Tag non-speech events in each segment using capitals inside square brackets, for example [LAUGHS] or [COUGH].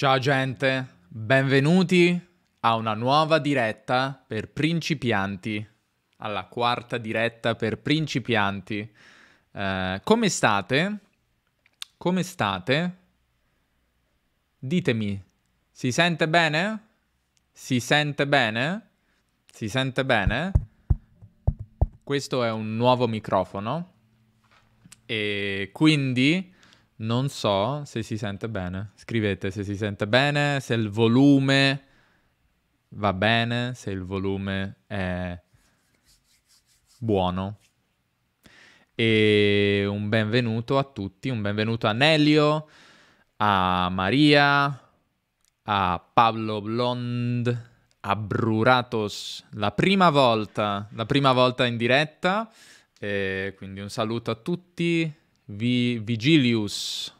Ciao gente, benvenuti a una nuova diretta per principianti, alla quarta diretta per principianti. Eh, come state? Come state? Ditemi, si sente bene? Si sente bene? Si sente bene? Questo è un nuovo microfono e quindi non so se si sente bene. Scrivete se si sente bene, se il volume va bene, se il volume è buono. E un benvenuto a tutti, un benvenuto a Nelio, a Maria, a Pablo Blond, a Bruratos, la prima volta, la prima volta in diretta. E quindi un saluto a tutti, vi- Vigilius,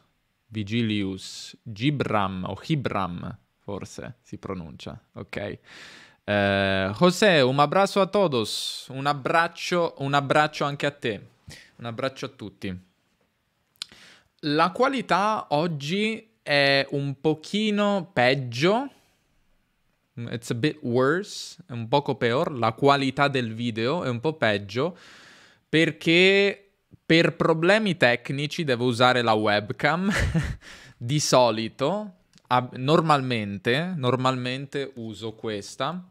Vigilius, Gibram o Hibram, forse si pronuncia, ok? Eh, José, un abbraccio a todos, un abbraccio, un abbraccio anche a te, un abbraccio a tutti. La qualità oggi è un pochino peggio, it's a bit worse, è un poco peor, la qualità del video è un po' peggio perché per problemi tecnici devo usare la webcam. [LAUGHS] di solito, ab- normalmente, normalmente uso questa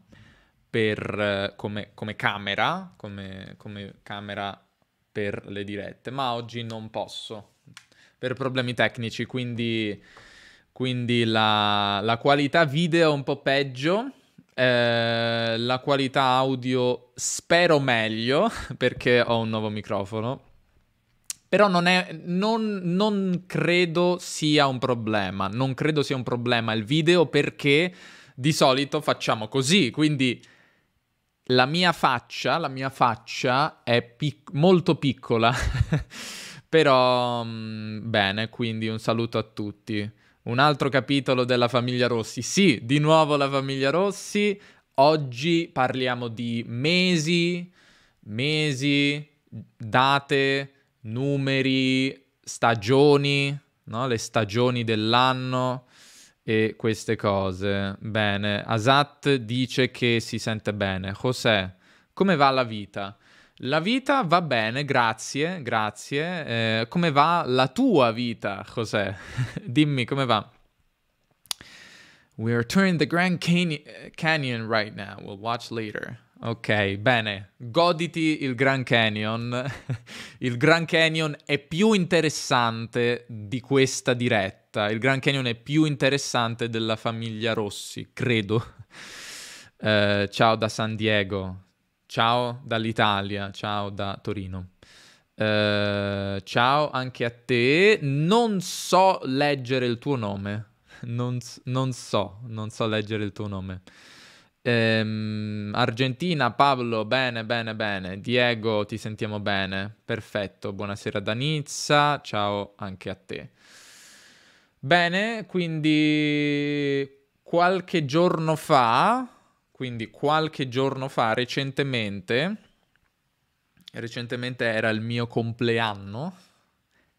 per, eh, come, come, camera, come, come camera per le dirette, ma oggi non posso per problemi tecnici, quindi, quindi la, la, qualità video è un po' peggio, eh, la qualità audio spero meglio [LAUGHS] perché ho un nuovo microfono però non, è, non, non credo sia un problema, non credo sia un problema il video perché di solito facciamo così, quindi la mia faccia, la mia faccia è pic- molto piccola, [LAUGHS] però mh, mm, bene, quindi un saluto a tutti. Un altro capitolo della famiglia Rossi, sì, di nuovo la famiglia Rossi, oggi parliamo di mesi, mesi, date, numeri, stagioni, no? le stagioni dell'anno e queste cose. Bene, Asat dice che si sente bene. José, come va la vita? La vita va bene, grazie, grazie. Eh, come va la tua vita, José? [LAUGHS] Dimmi come va. We are touring the Grand Canyon, eh, Canyon right now. We'll watch later. Ok, bene, goditi il Grand Canyon. [LAUGHS] il Grand Canyon è più interessante di questa diretta. Il Grand Canyon è più interessante della famiglia Rossi, credo. Uh, [LAUGHS] ciao da San Diego, ciao dall'Italia, ciao da Torino. Uh, ciao anche a te. Non so leggere il tuo nome. Non, non so, non so leggere il tuo nome. Ehm, Argentina, Pablo, bene, bene, bene. Diego, ti sentiamo bene. Perfetto, buonasera da Nizza, ciao anche a te. Bene, quindi qualche giorno fa, quindi qualche giorno fa, recentemente, recentemente era il mio compleanno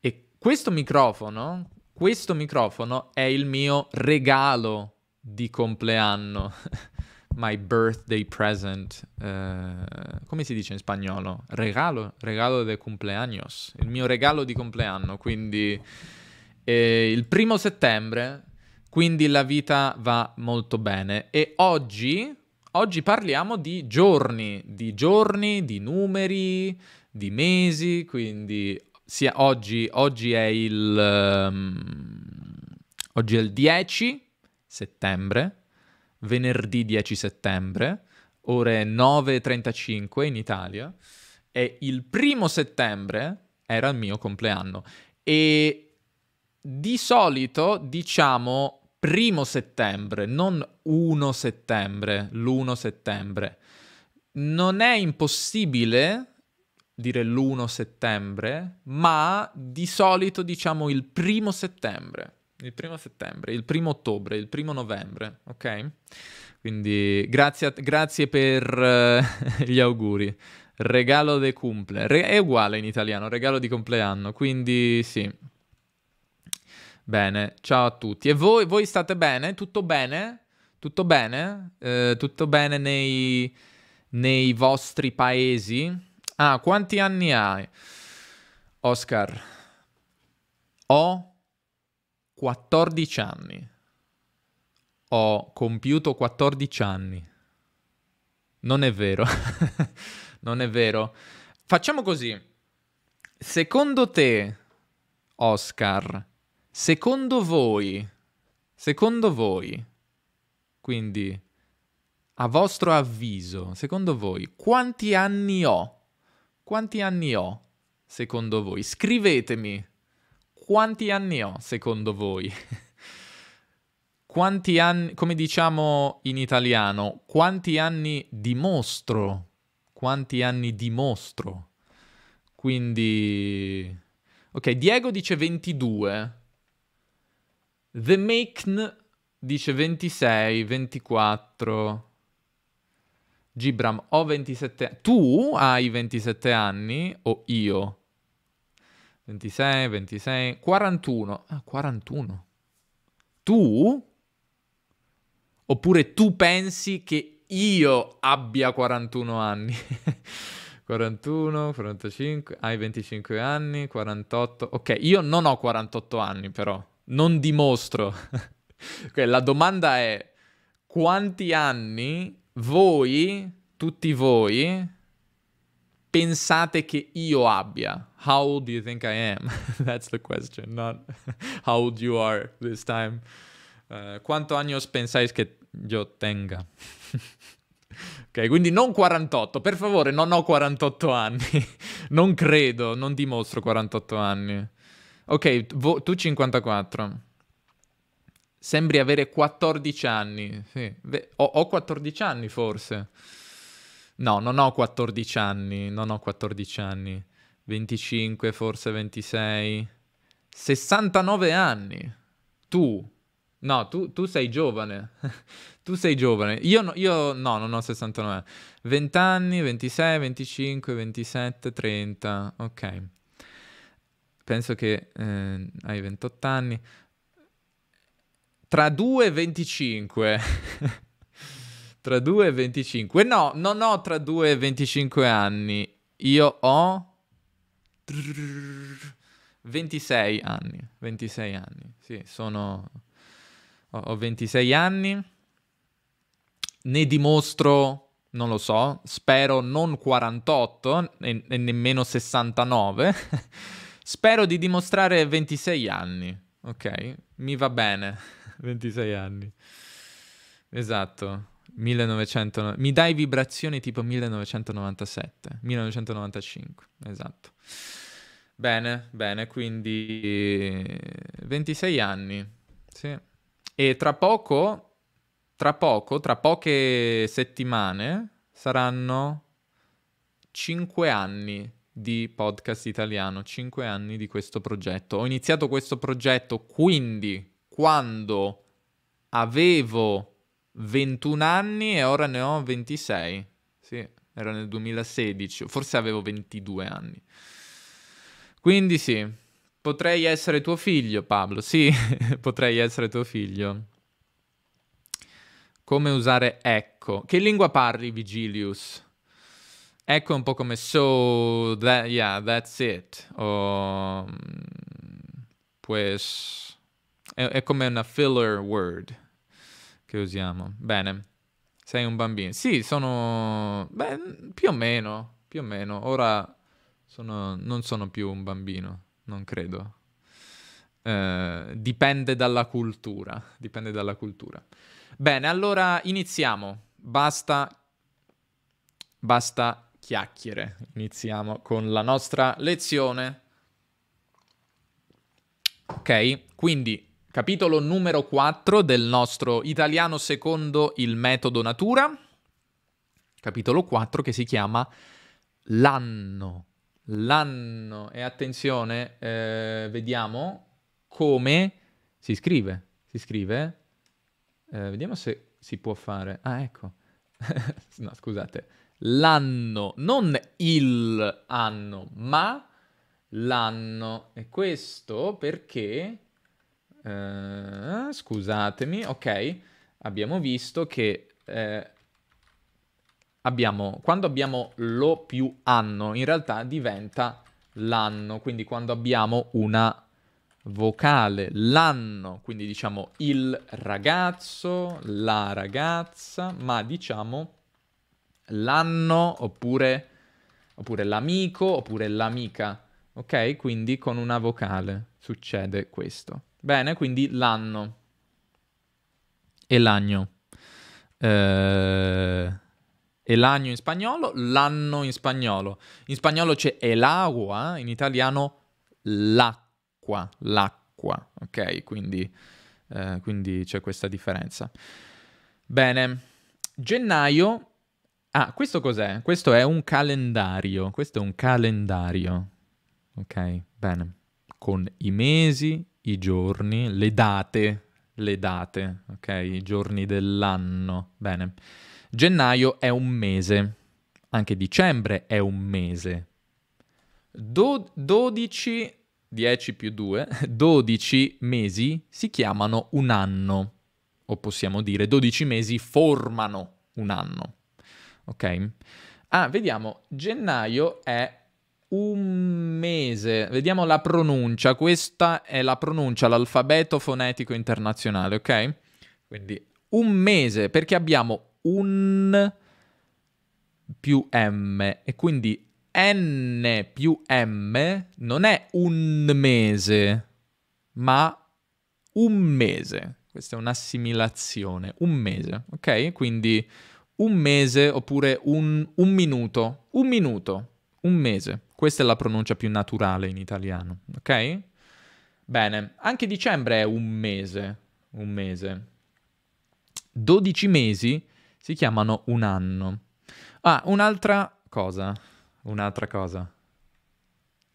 e questo microfono, questo microfono è il mio regalo di compleanno. [LAUGHS] my birthday present, eh, come si dice in spagnolo? Regalo, regalo de cumpleaños, il mio regalo di compleanno, quindi eh, il primo settembre, quindi la vita va molto bene e oggi, oggi parliamo di giorni, di giorni, di numeri, di mesi, quindi sia oggi, oggi è il... Um, oggi è il 10 settembre venerdì 10 settembre, ore 9.35 in Italia, e il primo settembre era il mio compleanno. E di solito diciamo primo settembre, non 1 settembre, l'1 settembre. Non è impossibile dire l'1 settembre, ma di solito diciamo il primo settembre il primo settembre, il primo ottobre, il primo novembre, ok? Quindi grazie, a, grazie per uh, [LAUGHS] gli auguri. Regalo de cumple. Re- è uguale in italiano, regalo di compleanno. Quindi sì. Bene, ciao a tutti. E voi, voi state bene? Tutto bene? Tutto bene? Eh, tutto bene nei, nei vostri paesi? Ah, quanti anni hai? Oscar. Ho 14 anni. Ho compiuto 14 anni. Non è vero. [LAUGHS] non è vero. Facciamo così. Secondo te, Oscar, secondo voi, secondo voi, quindi a vostro avviso, secondo voi, quanti anni ho? Quanti anni ho, secondo voi? Scrivetemi quanti anni ho secondo voi? [LAUGHS] quanti anni, come diciamo in italiano, quanti anni dimostro? Quanti anni dimostro? Quindi... Ok, Diego dice 22. The Maken dice 26, 24. Gibram, ho 27 Tu hai 27 anni o io? 26, 26, 41. Ah, 41. Tu? Oppure tu pensi che io abbia 41 anni? 41, [LAUGHS] 45, hai 25 anni, 48. Ok, io non ho 48 anni però, non dimostro. [LAUGHS] okay, la domanda è quanti anni voi, tutti voi, pensate che io abbia? How old do you think I am? [LAUGHS] That's the question, not [LAUGHS] how old you are this time. Uh, eh, ¿Cuántos años pensáis que yo tenga? [LAUGHS] ok, quindi non 48, per favore, non ho 48 anni. non credo, non dimostro 48 anni. Ok, tu 54. Sembri avere 14 anni, sì. Ho, ho 14 anni forse. No, non ho 14 anni, non ho 14 anni. 25, forse 26. 69 anni. Tu. No, tu, tu sei giovane. [LAUGHS] tu sei giovane. Io no, io no, non ho 69 anni. 20 anni, 26, 25, 27, 30. Ok. Penso che eh, hai 28 anni. Tra 2 e 25. [LAUGHS] Tra 2 e 25. No, non ho tra 2 e 25 anni. Io ho 26 anni. 26 anni. Sì, sono... Ho 26 anni. Ne dimostro non lo so, spero non 48 e, e nemmeno 69. [LAUGHS] spero di dimostrare 26 anni, ok? Mi va bene, 26 [LAUGHS] anni. Esatto. 1900... Mi dai vibrazioni tipo 1997, 1995, esatto. Bene, bene, quindi 26 anni, sì. E tra poco, tra poco, tra poche settimane saranno 5 anni di podcast italiano, 5 anni di questo progetto. Ho iniziato questo progetto quindi quando avevo 21 anni e ora ne ho 26. Sì, era nel 2016, forse avevo 22 anni. Quindi sì, potrei essere tuo figlio, Pablo. Sì, [LAUGHS] potrei essere tuo figlio. Come usare ecco? Che lingua parli, Vigilius? Ecco un po' come so, that, yeah, that's it. O, oh, pues, è, è come una filler word che usiamo. Bene, sei un bambino. Sì, sono... Beh, più o meno, più o meno. Ora sono... non sono più un bambino, non credo. Eh, dipende dalla cultura, dipende dalla cultura. Bene, allora iniziamo. Basta... Basta chiacchiere. Iniziamo con la nostra lezione. Ok, quindi Capitolo numero 4 del nostro Italiano secondo il metodo natura. Capitolo 4 che si chiama L'anno. L'anno. E attenzione, eh, vediamo come si scrive. Si scrive. Eh, vediamo se si può fare. Ah, ecco. [LAUGHS] no, scusate. L'anno, non il anno, ma l'anno. E questo perché eh, scusatemi, ok. Abbiamo visto che eh, abbiamo, quando abbiamo lo più anno, in realtà diventa l'anno. Quindi quando abbiamo una vocale, l'anno, quindi diciamo il ragazzo, la ragazza, ma diciamo l'anno oppure, oppure l'amico oppure l'amica, ok? Quindi con una vocale succede questo. Bene, quindi l'anno. E l'agno. Eh, elagno in spagnolo, l'anno in spagnolo. In spagnolo c'è el agua, in italiano l'acqua, l'acqua, ok? Quindi, eh, quindi c'è questa differenza. Bene, gennaio... Ah, questo cos'è? Questo è un calendario, questo è un calendario, ok? Bene, con i mesi i giorni, le date, le date, ok? I giorni dell'anno. Bene. Gennaio è un mese, anche dicembre è un mese. Do- 12, 10 più 2, 12 [LAUGHS] mesi si chiamano un anno, o possiamo dire 12 mesi formano un anno, ok? Ah, vediamo, gennaio è un mese. Vediamo la pronuncia. Questa è la pronuncia, l'alfabeto fonetico internazionale, ok? Quindi un mese perché abbiamo un più m e quindi n più m non è un mese, ma un mese. Questa è un'assimilazione, un mese, ok? Quindi un mese oppure un, un minuto, un minuto, un mese. Questa è la pronuncia più naturale in italiano, ok? Bene, anche dicembre è un mese, un mese. 12 mesi si chiamano un anno. Ah, un'altra cosa, un'altra cosa.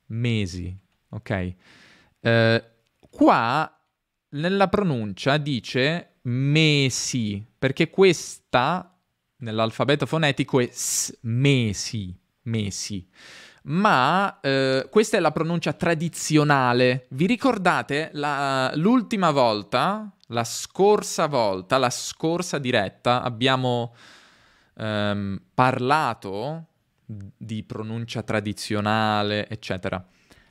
Mesi, ok? Eh, qua nella pronuncia dice mesi, perché questa nell'alfabeto fonetico è s- mesi, mesi ma eh, questa è la pronuncia tradizionale. Vi ricordate la, l'ultima volta, la scorsa volta, la scorsa diretta, abbiamo ehm, parlato di pronuncia tradizionale, eccetera.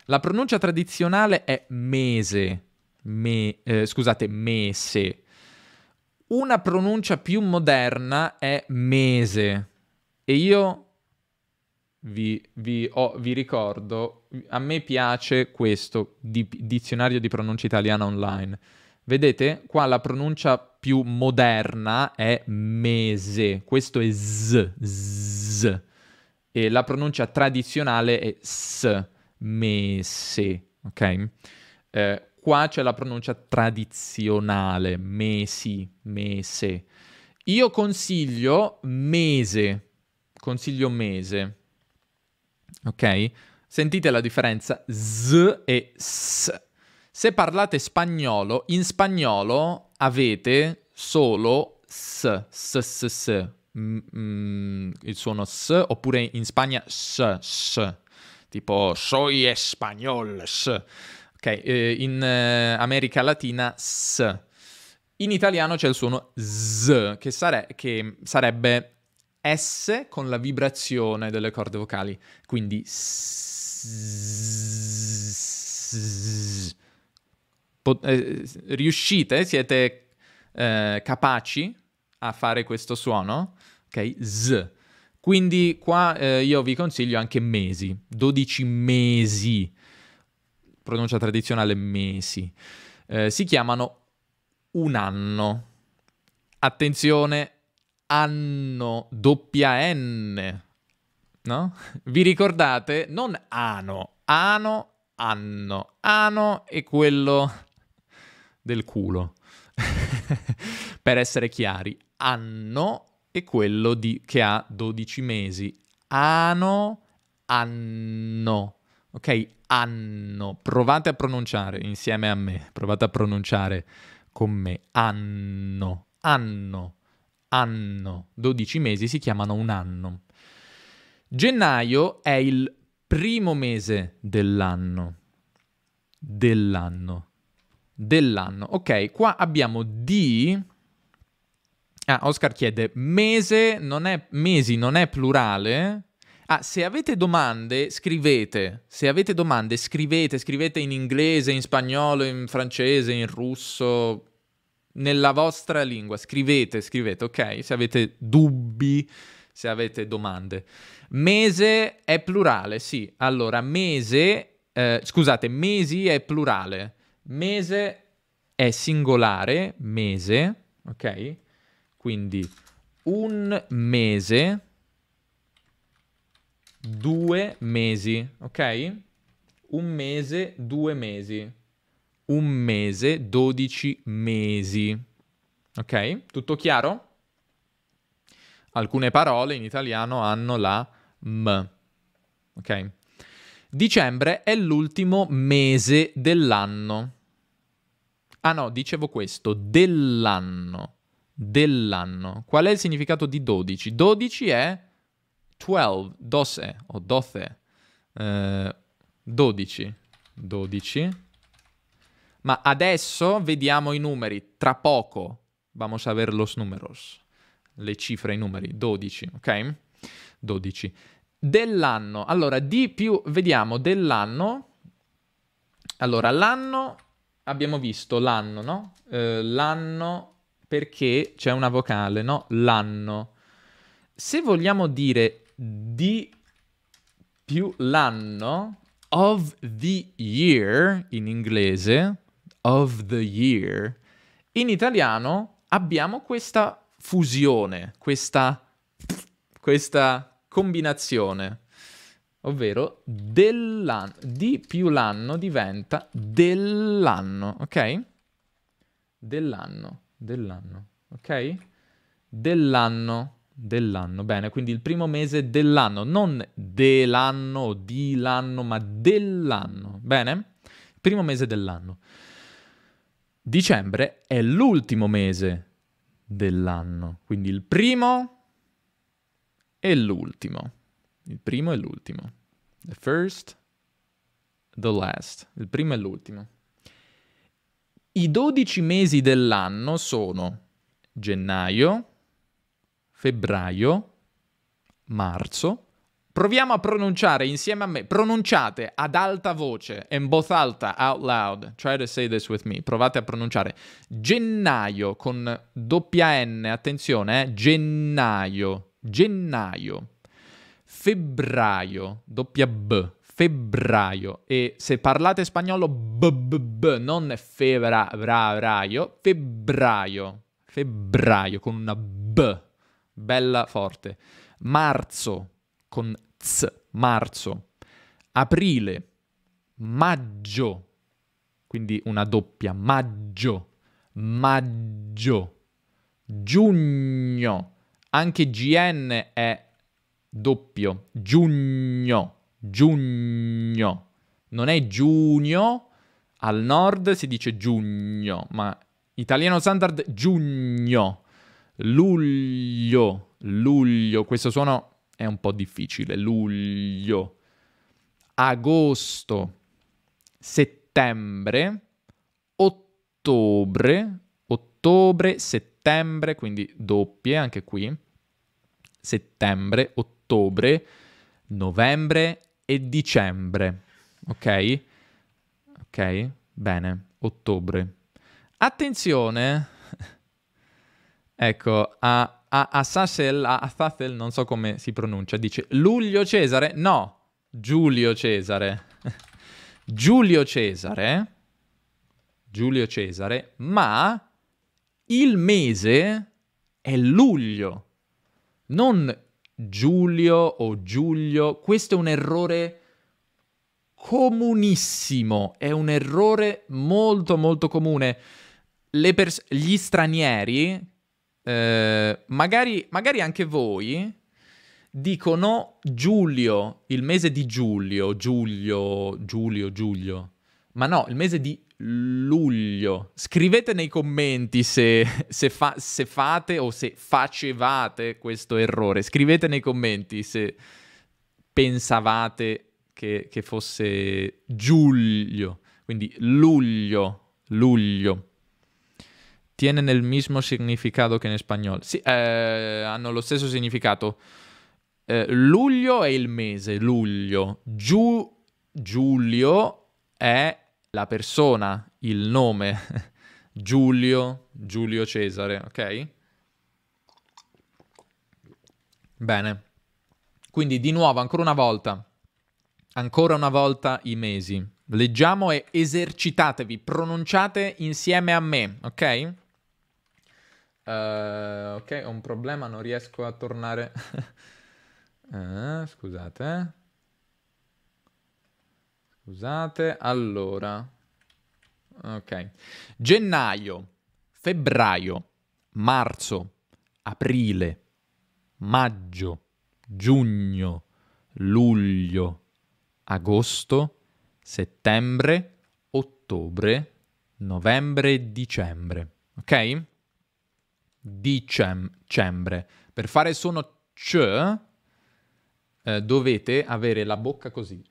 La pronuncia tradizionale è mese, me, eh, scusate, mese. Una pronuncia più moderna è mese. E io vi, vi, oh, vi, ricordo, a me piace questo di, dizionario di pronuncia italiana online. Vedete, qua la pronuncia più moderna è mese, questo è z, z, e la pronuncia tradizionale è s, mese, ok? Eh, qua c'è la pronuncia tradizionale, mesi, mese. Io consiglio mese, consiglio mese ok? Sentite la differenza z e s. Se parlate spagnolo, in spagnolo avete solo s, s, s, s, mm, il suono s, oppure in Spagna s, s, tipo soy español, s. Ok, eh, in eh, America Latina s. In italiano c'è il suono z, che, sare- che sarebbe S con la vibrazione delle corde vocali, quindi Pot- eh, riuscite, siete eh, capaci a fare questo suono, ok? Z. Quindi qua eh, io vi consiglio anche mesi, 12 mesi, pronuncia tradizionale mesi, eh, si chiamano un anno. Attenzione, anno doppia N, no? Vi ricordate? Non ano, ano, anno, ano è quello del culo. [LAUGHS] per essere chiari, anno è quello di, che ha 12 mesi, ano, anno, ok? Anno. Provate a pronunciare insieme a me, provate a pronunciare con me, anno, anno anno, 12 mesi si chiamano un anno. Gennaio è il primo mese dell'anno. Dell'anno. Dell'anno. Ok, qua abbiamo di... Ah, Oscar chiede, mese non è, mesi non è plurale? Ah, se avete domande, scrivete. Se avete domande, scrivete, scrivete in inglese, in spagnolo, in francese, in russo, nella vostra lingua. Scrivete, scrivete, ok? Se avete dubbi, se avete domande. Mese è plurale, sì. Allora, mese, eh, scusate, mesi è plurale. Mese è singolare, mese, ok? Quindi un mese, due mesi, ok? Un mese, due mesi un mese, 12 mesi. Ok? Tutto chiaro? Alcune parole in italiano hanno la m. Ok? Dicembre è l'ultimo mese dell'anno. Ah no, dicevo questo, dell'anno. Dell'anno. Qual è il significato di 12? 12 è 12, 12 o 12. Eh, 12. 12. Ma adesso vediamo i numeri. Tra poco vamos a ver los números. Le cifre, i numeri. 12, ok? 12. Dell'anno. Allora, di più, vediamo dell'anno. Allora, l'anno, abbiamo visto l'anno, no? Eh, l'anno perché c'è una vocale, no? L'anno. Se vogliamo dire di più l'anno, of the year in inglese, of the year, in italiano abbiamo questa fusione, questa, questa combinazione, ovvero dell'anno, di più l'anno diventa dell'anno, ok? Dell'anno, dell'anno, ok? Dell'anno, dell'anno, bene, quindi il primo mese dell'anno, non dell'anno, di l'anno, ma dell'anno, bene? Primo mese dell'anno. Dicembre è l'ultimo mese dell'anno, quindi il primo e l'ultimo. Il primo e l'ultimo. The first, the last. Il primo e l'ultimo. I 12 mesi dell'anno sono gennaio, febbraio, marzo, Proviamo a pronunciare insieme a me. Pronunciate ad alta voce, in both alta, out loud. Try to say this with me. Provate a pronunciare. Gennaio con doppia N, attenzione, eh? gennaio, gennaio. Febbraio, doppia B, febbraio. E se parlate spagnolo, b, b, b non febbraio, febbraio, febbraio con una B, bella forte. Marzo, con z, marzo, aprile, maggio, quindi una doppia, maggio, maggio, giugno, anche gn è doppio, giugno, giugno, non è giugno, al nord si dice giugno, ma italiano standard giugno, luglio, luglio, questo suono è un po' difficile. Luglio, agosto, settembre, ottobre, ottobre, settembre, quindi doppie eh, anche qui. Settembre, ottobre, novembre e dicembre. Ok? Ok? Bene, ottobre. Attenzione, [LAUGHS] ecco, a a Sassel, a Azazel, non so come si pronuncia, dice Luglio Cesare? No, Giulio Cesare. [LAUGHS] Giulio Cesare, Giulio Cesare, ma il mese è luglio, non Giulio o Giulio. Questo è un errore comunissimo, è un errore molto molto comune. Pers- gli stranieri eh, magari, magari anche voi dicono Giulio, il mese di Giulio, Giulio, Giulio, Giulio. Ma no, il mese di luglio. Scrivete nei commenti se, se, fa, se, fate o se facevate questo errore. Scrivete nei commenti se pensavate che, che fosse Giulio. Quindi luglio, luglio tienen el mismo significado que en español. Sì, eh, hanno lo stesso significato. Eh, luglio è il mese, luglio. Giu- Giulio è la persona, il nome. [LAUGHS] Giulio, Giulio Cesare, ok? Bene. Quindi di nuovo, ancora una volta, ancora una volta i mesi. Leggiamo e esercitatevi, pronunciate insieme a me, ok? Uh, ok, ho un problema, non riesco a tornare. uh, [LAUGHS] scusate. Scusate, allora. Ok. Gennaio, febbraio, marzo, aprile, maggio, giugno, luglio, agosto, settembre, ottobre, novembre e dicembre. Ok? dicembre. Per fare suono c eh, dovete avere la bocca così.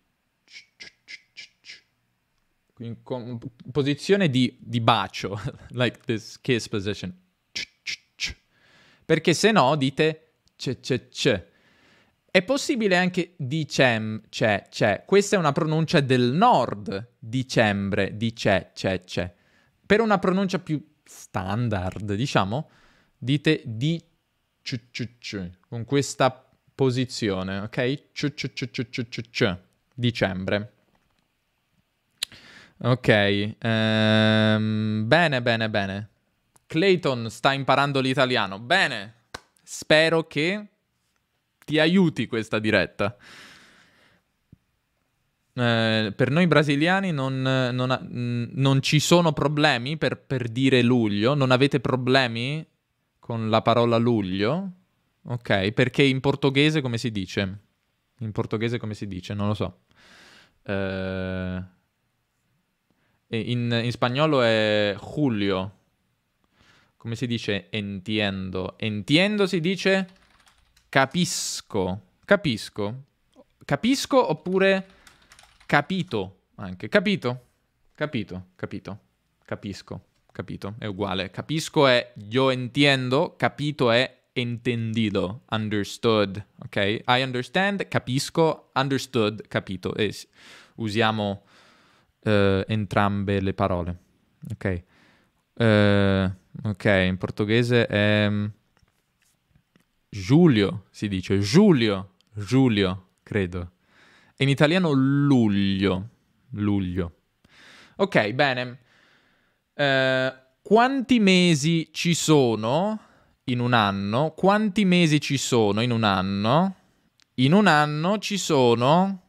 In posizione di, di bacio, [LAUGHS] like this kiss position. Perché se no dite c c c. È possibile anche dicem, c'è, c'è. Questa è una pronuncia del nord, dicembre, di c'è, c'è, c'è. Per una pronuncia più standard, diciamo, dite di con questa posizione, ok? Dicembre. Ok, ehm, bene, bene, bene. Clayton sta imparando l'italiano. Bene, spero che ti aiuti questa diretta. Eh, per noi brasiliani non, non, non, ci sono problemi per, per dire luglio, non avete problemi con la parola luglio, ok? Perché in portoghese come si dice? In portoghese come si dice? Non lo so. Eh, in, in, spagnolo è julio. Come si dice entiendo? Entiendo si dice capisco. Capisco. Capisco oppure capito anche. Capito? Capito, capito. Capisco capito, è uguale. Capisco è io entiendo, capito è entendido, understood, ok? I understand, capisco, understood, capito. E usiamo uh, entrambe le parole, ok? Uh, ok, in portoghese è... Mm, Giulio, si dice Giulio, Giulio, credo. in italiano luglio, luglio. Ok, bene. Eh, quanti mesi ci sono in un anno? Quanti mesi ci sono in un anno? In un anno ci sono...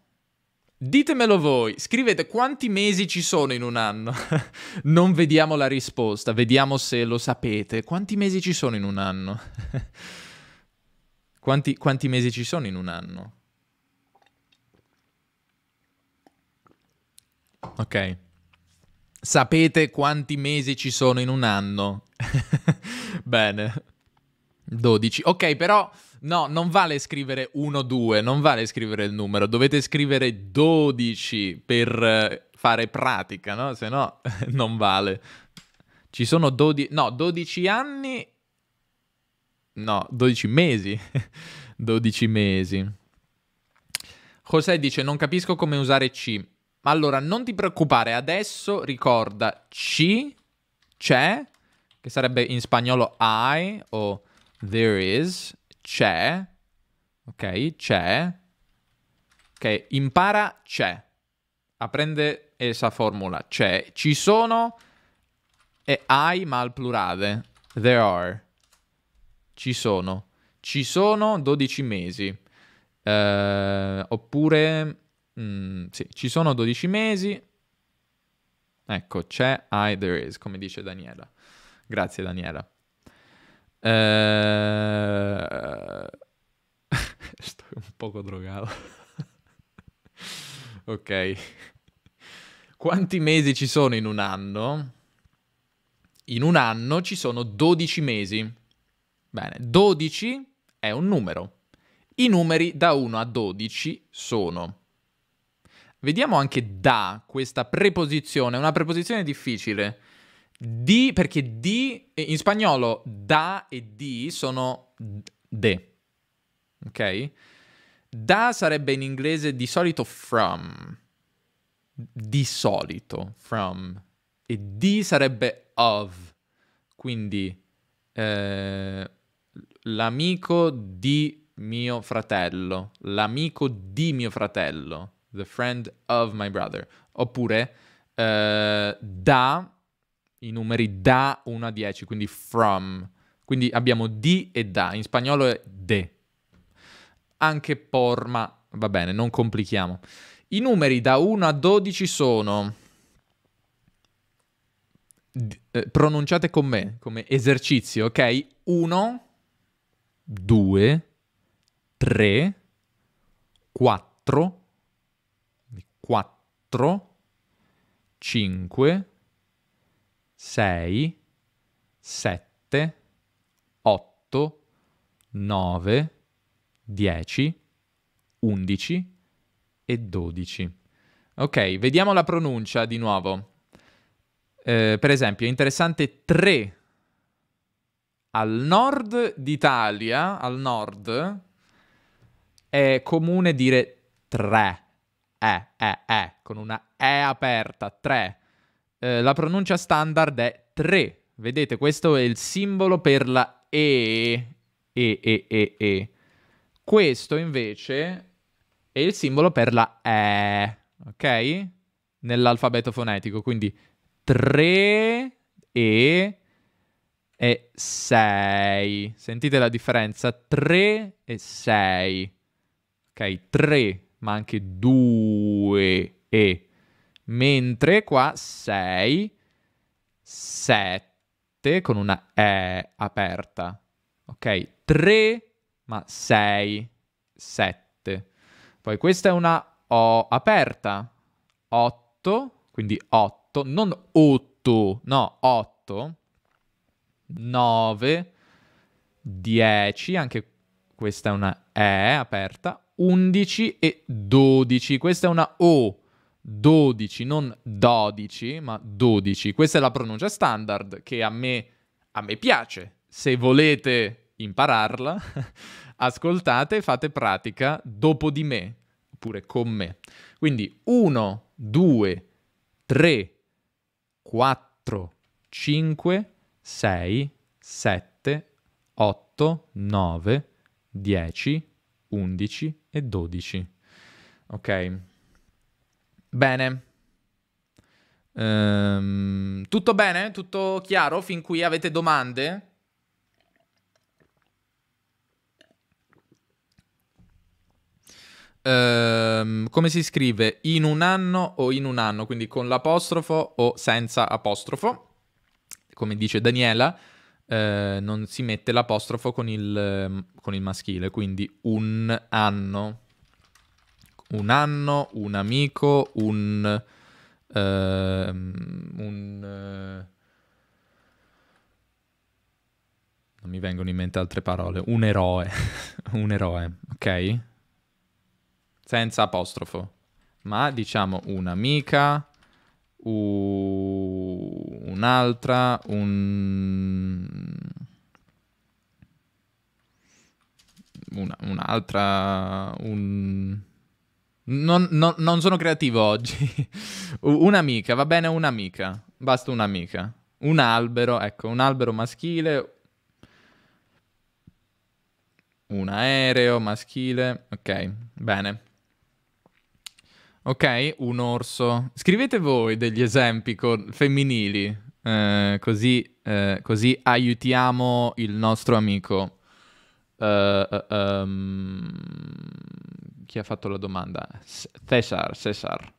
Ditemelo voi, scrivete quanti mesi ci sono in un anno. [LAUGHS] non vediamo la risposta, vediamo se lo sapete. Quanti mesi ci sono in un anno? [LAUGHS] quanti, quanti mesi ci sono in un anno? Ok. Sapete quanti mesi ci sono in un anno? [LAUGHS] Bene. 12. Ok, però no, non vale scrivere 1, 2, non vale scrivere il numero, dovete scrivere 12 per eh, fare pratica, no? Se no [LAUGHS] non vale. Ci sono 12, no, 12 anni, no, 12 mesi, 12 [LAUGHS] mesi. José dice non capisco come usare C. Ma allora non ti preoccupare, adesso ricorda ci, c'è, che sarebbe in spagnolo I o there is, c'è, ok, c'è, ok, impara c'è, apprende esa formula, c'è, ci sono e I ma al plurale, there are, ci sono, ci sono 12 mesi, eh, oppure Mm, sì, ci sono 12 mesi. Ecco, c'è I there is, come dice Daniela. Grazie Daniela. Eh... [LAUGHS] Sto un poco drogato. [LAUGHS] ok. Quanti mesi ci sono in un anno? In un anno ci sono 12 mesi. Bene, 12 è un numero. I numeri da 1 a 12 sono Vediamo anche da questa preposizione, una preposizione difficile. Di, perché di, eh, in spagnolo da e di sono de. Ok? Da sarebbe in inglese di solito from. Di solito from. E di sarebbe of. Quindi eh, l'amico di mio fratello. L'amico di mio fratello the friend of my brother, oppure eh, da, i numeri da 1 a 10, quindi from. Quindi abbiamo di e da, in spagnolo è de. Anche por, ma va bene, non complichiamo. I numeri da 1 a 12 sono eh, pronunciate con me come esercizio, ok? 1, 2, 3, 4, 4, 5, 6, 7, 8, 9, 10, 11 e 12. Ok, vediamo la pronuncia di nuovo. Eh, per esempio, interessante 3 al nord d'Italia, al nord, è comune dire 3. E, E, E, con una E aperta, 3. Eh, la pronuncia standard è 3. Vedete, questo è il simbolo per la E, E, E, E, E. Questo invece è il simbolo per la E, ok? Nell'alfabeto fonetico, quindi 3 E e 6. Sentite la differenza? 3 e 6. Ok, 3 ma anche 2 e. Mentre qua 6, 7 con una E aperta. Ok? 3, ma 6, 7. Poi questa è una O aperta. 8, quindi 8, non 8, no, 8. 9, 10, anche questa è una E aperta. 11 e 12. Questa è una O. 12, non 12, ma 12. Questa è la pronuncia standard che a me, a me piace. Se volete impararla, [LAUGHS] ascoltate e fate pratica dopo di me, oppure con me. Quindi 1, 2, 3, 4, 5, 6, 7, 8, 9, 10, 11 e 12. Ok? Bene. Ehm, tutto bene? Tutto chiaro? Fin qui avete domande? Ehm, come si scrive? In un anno o in un anno? Quindi con l'apostrofo o senza apostrofo? Come dice Daniela. Eh, non si mette l'apostrofo con il, ehm, con il maschile, quindi un anno, un anno, un amico, un... Uh, un uh, non mi vengono in mente altre parole. Un eroe. [LAUGHS] un eroe, ok? Senza apostrofo. Ma diciamo un'amica, uh, un'altra, un... Una, un'altra, un... Non, non, non, sono creativo oggi. [LAUGHS] un'amica, va bene un'amica. Basta un'amica. Un albero, ecco, un albero maschile. Un aereo maschile. Ok, bene ok? Un orso. Scrivete voi degli esempi con... femminili, eh, così, eh, così, aiutiamo il nostro amico. Uh, um... Chi ha fatto la domanda? Cesar, Cesar.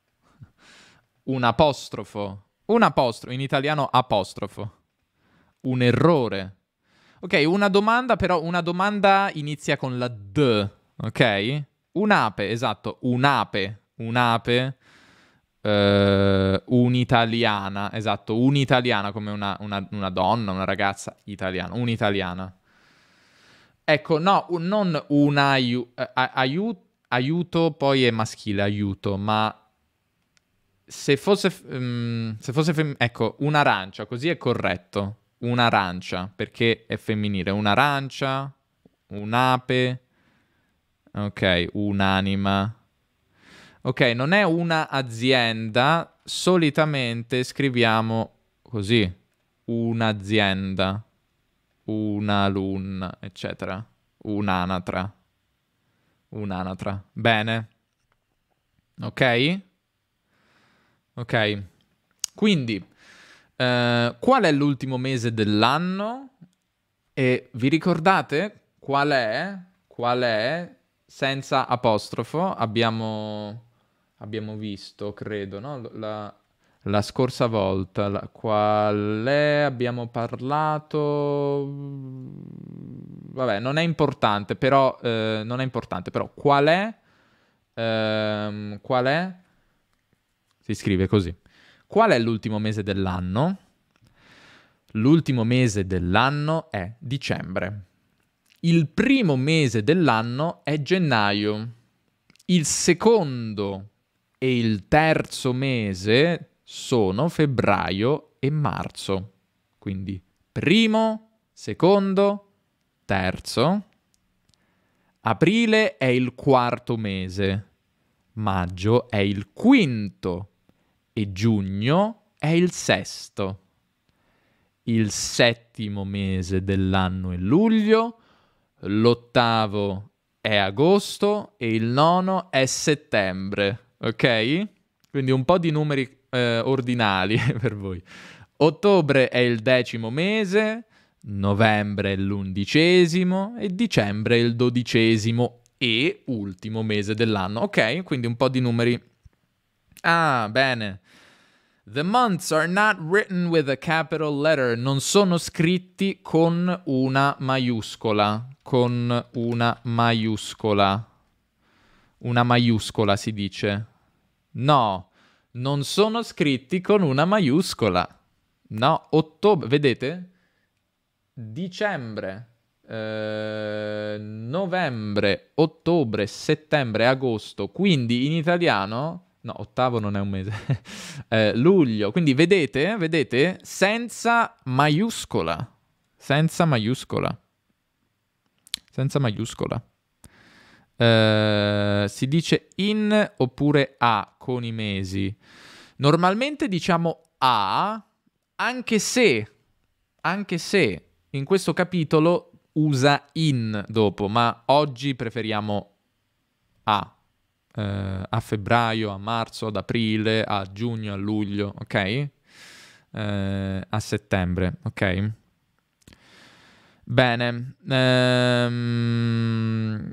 Un apostrofo. Un apostrofo, in italiano apostrofo. Un errore. Ok, una domanda però, una domanda inizia con la D, ok? Un'ape, esatto, un'ape un'ape, eh, un'italiana, esatto, un'italiana come una, una, una donna, una ragazza italiana, un'italiana. Ecco, no, non un aiu, eh, aiuto, aiuto poi è maschile, aiuto, ma se fosse, um, se fosse fem- ecco, un'arancia, così è corretto, un'arancia, perché è femminile, un'arancia, un'ape, ok, un'anima, Ok, non è una azienda, solitamente scriviamo così, un'azienda, un'alunna, eccetera, un'anatra, un'anatra. Bene. Ok? Ok. Quindi, eh, qual è l'ultimo mese dell'anno? E vi ricordate qual è? Qual è? Senza apostrofo abbiamo abbiamo visto, credo, no? la, la scorsa volta, la, quale abbiamo parlato... Vabbè, non è importante, però... Eh, non è importante, però qual è... Ehm, qual è... Si scrive così. Qual è l'ultimo mese dell'anno? L'ultimo mese dell'anno è dicembre. Il primo mese dell'anno è gennaio. Il secondo e il terzo mese sono febbraio e marzo. Quindi primo, secondo, terzo. Aprile è il quarto mese, maggio è il quinto e giugno è il sesto. Il settimo mese dell'anno è luglio, l'ottavo è agosto e il nono è settembre ok? Quindi un po' di numeri eh, ordinali [LAUGHS] per voi. Ottobre è il decimo mese, novembre è l'undicesimo e dicembre è il dodicesimo e ultimo mese dell'anno. Ok, quindi un po' di numeri. Ah, bene. The months are not written with a capital letter. Non sono scritti con una maiuscola. Con una maiuscola. Una maiuscola si dice. No, non sono scritti con una maiuscola. No, ottobre, vedete? Dicembre, eh, novembre, ottobre, settembre, agosto. Quindi in italiano... No, ottavo non è un mese. [LAUGHS] eh, luglio. Quindi vedete, vedete, senza maiuscola. Senza maiuscola. Senza maiuscola. Eh, si dice in oppure a con i mesi. Normalmente diciamo a, anche se, anche se in questo capitolo usa in dopo, ma oggi preferiamo a. Uh, a febbraio, a marzo, ad aprile, a giugno, a luglio, ok? Uh, a settembre, ok? Bene. Um...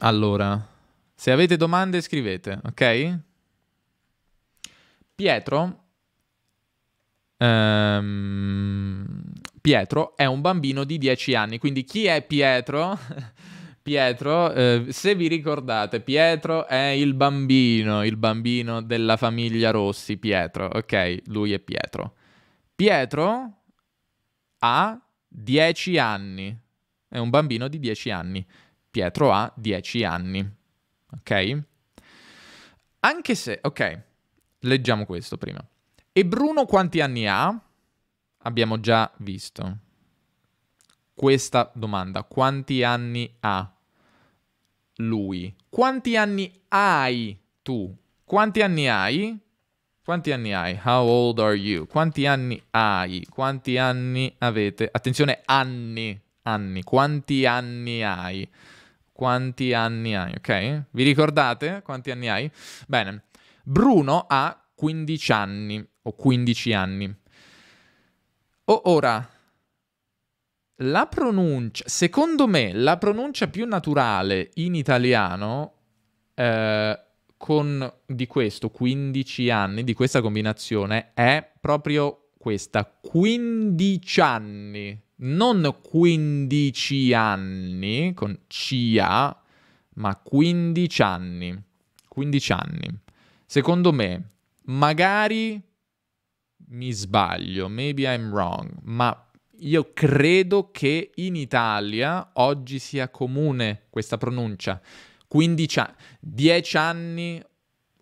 Allora, se avete domande scrivete, ok? Pietro, ehm, Pietro è un bambino di 10 anni, quindi chi è Pietro? [LAUGHS] Pietro, eh, se vi ricordate, Pietro è il bambino, il bambino della famiglia Rossi, Pietro, ok? Lui è Pietro. Pietro ha 10 anni, è un bambino di 10 anni. Pietro ha 10 anni. Ok? Anche se, ok, leggiamo questo prima. E Bruno quanti anni ha? Abbiamo già visto. Questa domanda, quanti anni ha lui? Quanti anni hai tu? Quanti anni hai? Quanti anni hai? How old are you? Quanti anni hai? Quanti anni avete? Attenzione, anni, anni. Quanti anni hai? quanti anni hai, ok? Vi ricordate quanti anni hai? Bene, Bruno ha 15 anni o 15 anni. O ora, la pronuncia, secondo me, la pronuncia più naturale in italiano eh, con di questo 15 anni, di questa combinazione, è proprio questa, 15 anni non 15 anni con CA, ma 15 anni. 15 anni. Secondo me, magari mi sbaglio, maybe I'm wrong, ma io credo che in Italia oggi sia comune questa pronuncia. 15 anni, 10 anni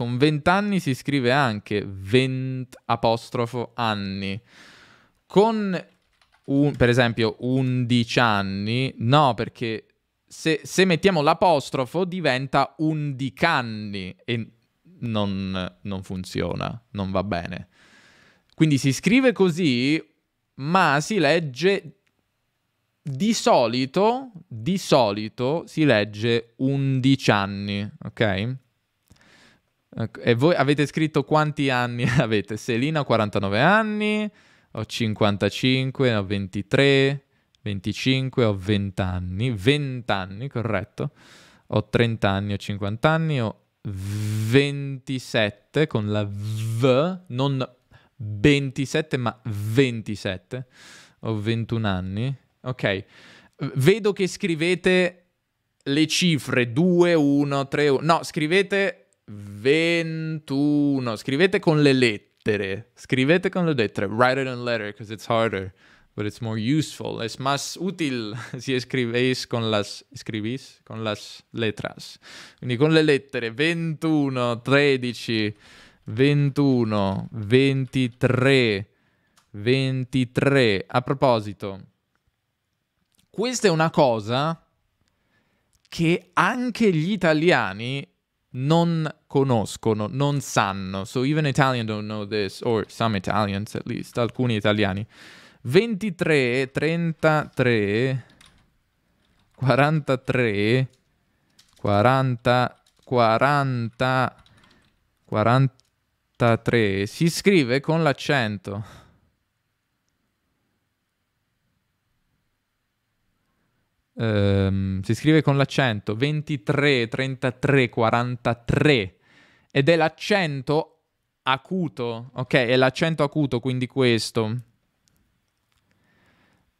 Con 20 anni si scrive anche 20 apostrofo anni. Con un, per esempio 11 anni, no, perché se, se mettiamo l'apostrofo diventa undicanni e non, non funziona, non va bene. Quindi si scrive così, ma si legge di solito, di solito si legge 11 anni, ok? E voi avete scritto quanti anni [LAUGHS] avete? Selina ho 49 anni, ho 55, ho 23, 25, ho 20 anni, 20 anni, corretto. Ho 30 anni, ho 50 anni, ho 27 con la V, non 27 ma 27. Ho 21 anni. Ok. Vedo che scrivete le cifre 2, 1, 3, 1. No, scrivete 21. Scrivete con le lettere. Scrivete con le lettere. Write it in letter because it's harder, but it's more useful. Es más útil si escribéis con las escribís con las letras. Quindi con le lettere 21, 13, 21, 23, 23. A proposito, questa è una cosa che anche gli italiani non conoscono, non sanno. So even Italian don't know this, or some Italians at least, alcuni italiani. 23, 33, 43, 40, 40, 43. Si scrive con l'accento. ehm, si scrive con l'accento 23, 33, 43 ed è l'accento acuto, ok? È l'accento acuto, quindi questo.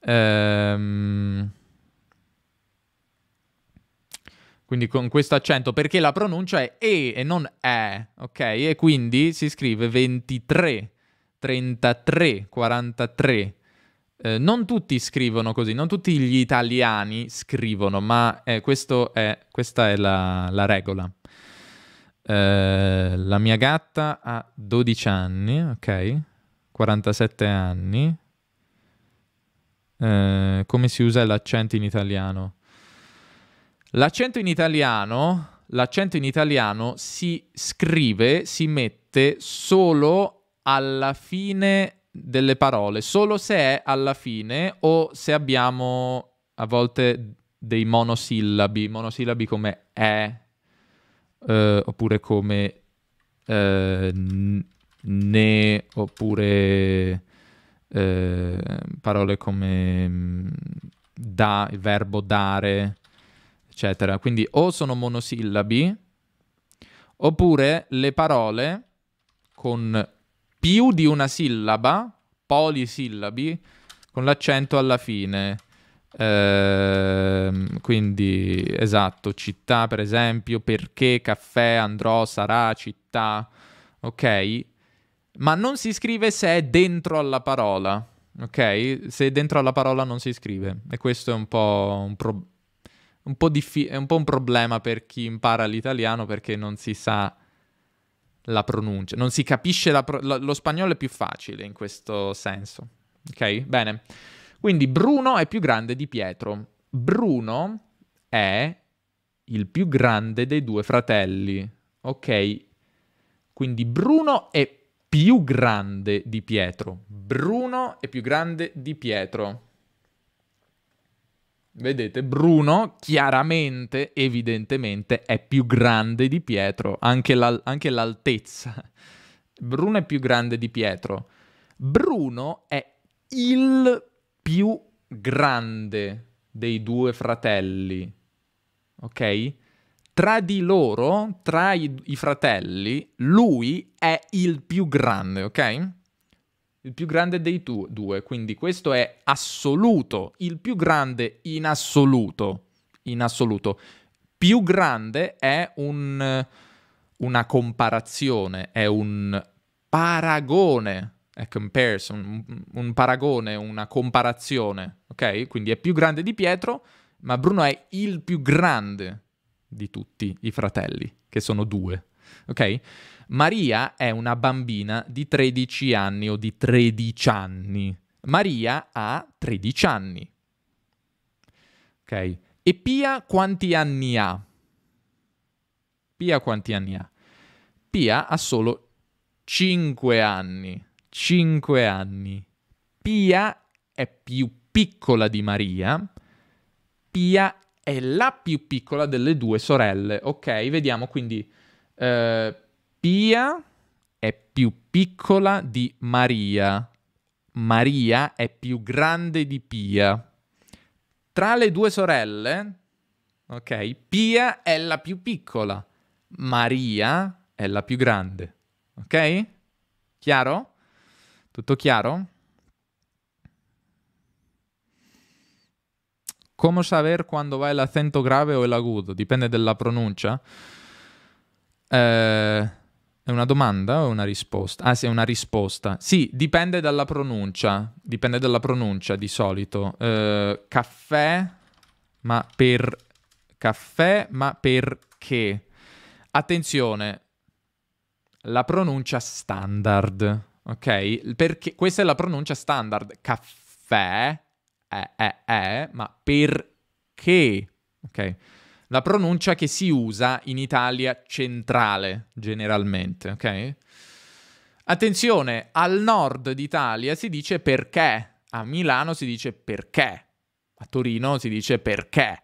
Ehm... Quindi con questo accento, perché la pronuncia è E e non E, ok? E quindi si scrive 23, 33, 43. Eh, non tutti scrivono così, non tutti gli italiani scrivono, ma eh, è, questa è la, la regola. Eh, la mia gatta ha 12 anni, ok? 47 anni. Eh, come si usa l'accento in italiano? L'accento in italiano l'accento in italiano si scrive, si mette solo alla fine delle parole, solo se è alla fine o se abbiamo a volte dei monosillabi, monosillabi come è, eh, oppure come eh, ne, oppure eh, parole come mm, da, il verbo dare, eccetera. Quindi o sono monosillabi, oppure le parole con più di una sillaba, polisillabi, con l'accento alla fine. Ehm, quindi, esatto, città per esempio, perché, caffè, andrò, sarà, città, ok? Ma non si scrive se è dentro alla parola, ok? Se è dentro alla parola non si scrive. E questo è un po' un problema. Un po' diffi- è un po' un problema per chi impara l'italiano perché non si sa la pronuncia, non si capisce la pro- lo, lo spagnolo è più facile in questo senso. Ok? Bene. Quindi Bruno è più grande di Pietro. Bruno è il più grande dei due fratelli. Ok? Quindi Bruno è più grande di Pietro. Bruno è più grande di Pietro. Vedete, Bruno chiaramente, evidentemente, è più grande di Pietro, anche, l'al- anche l'altezza. Bruno è più grande di Pietro. Bruno è il più grande dei due fratelli. Ok? Tra di loro, tra i, i fratelli, lui è il più grande, ok? il più grande dei tu- due, quindi questo è assoluto, il più grande in assoluto, in assoluto. Più grande è un, una comparazione, è un paragone, è comparison, un paragone, una comparazione, ok? Quindi è più grande di Pietro, ma Bruno è il più grande di tutti i fratelli, che sono due, ok? Maria è una bambina di 13 anni o di 13 anni. Maria ha 13 anni. Ok. E Pia quanti anni ha? Pia quanti anni ha? Pia ha solo 5 anni. 5 anni. Pia è più piccola di Maria. Pia è la più piccola delle due sorelle. Ok, vediamo quindi. Eh, Pia è più piccola di Maria. Maria è più grande di Pia. Tra le due sorelle, ok, Pia è la più piccola, Maria è la più grande. Ok? Chiaro? Tutto chiaro? Come saber quando va l'accento grave o l'agudo? Dipende dalla pronuncia. Eh è una domanda o una risposta? Ah sì, è una risposta. Sì, dipende dalla pronuncia, dipende dalla pronuncia di solito. Eh, caffè, ma per... Caffè, ma perché? Attenzione, la pronuncia standard, ok? Perché questa è la pronuncia standard. Caffè, è, è, è, ma perché? Ok? la pronuncia che si usa in Italia centrale generalmente, ok? Attenzione, al nord d'Italia si dice perché, a Milano si dice perché, a Torino si dice perché,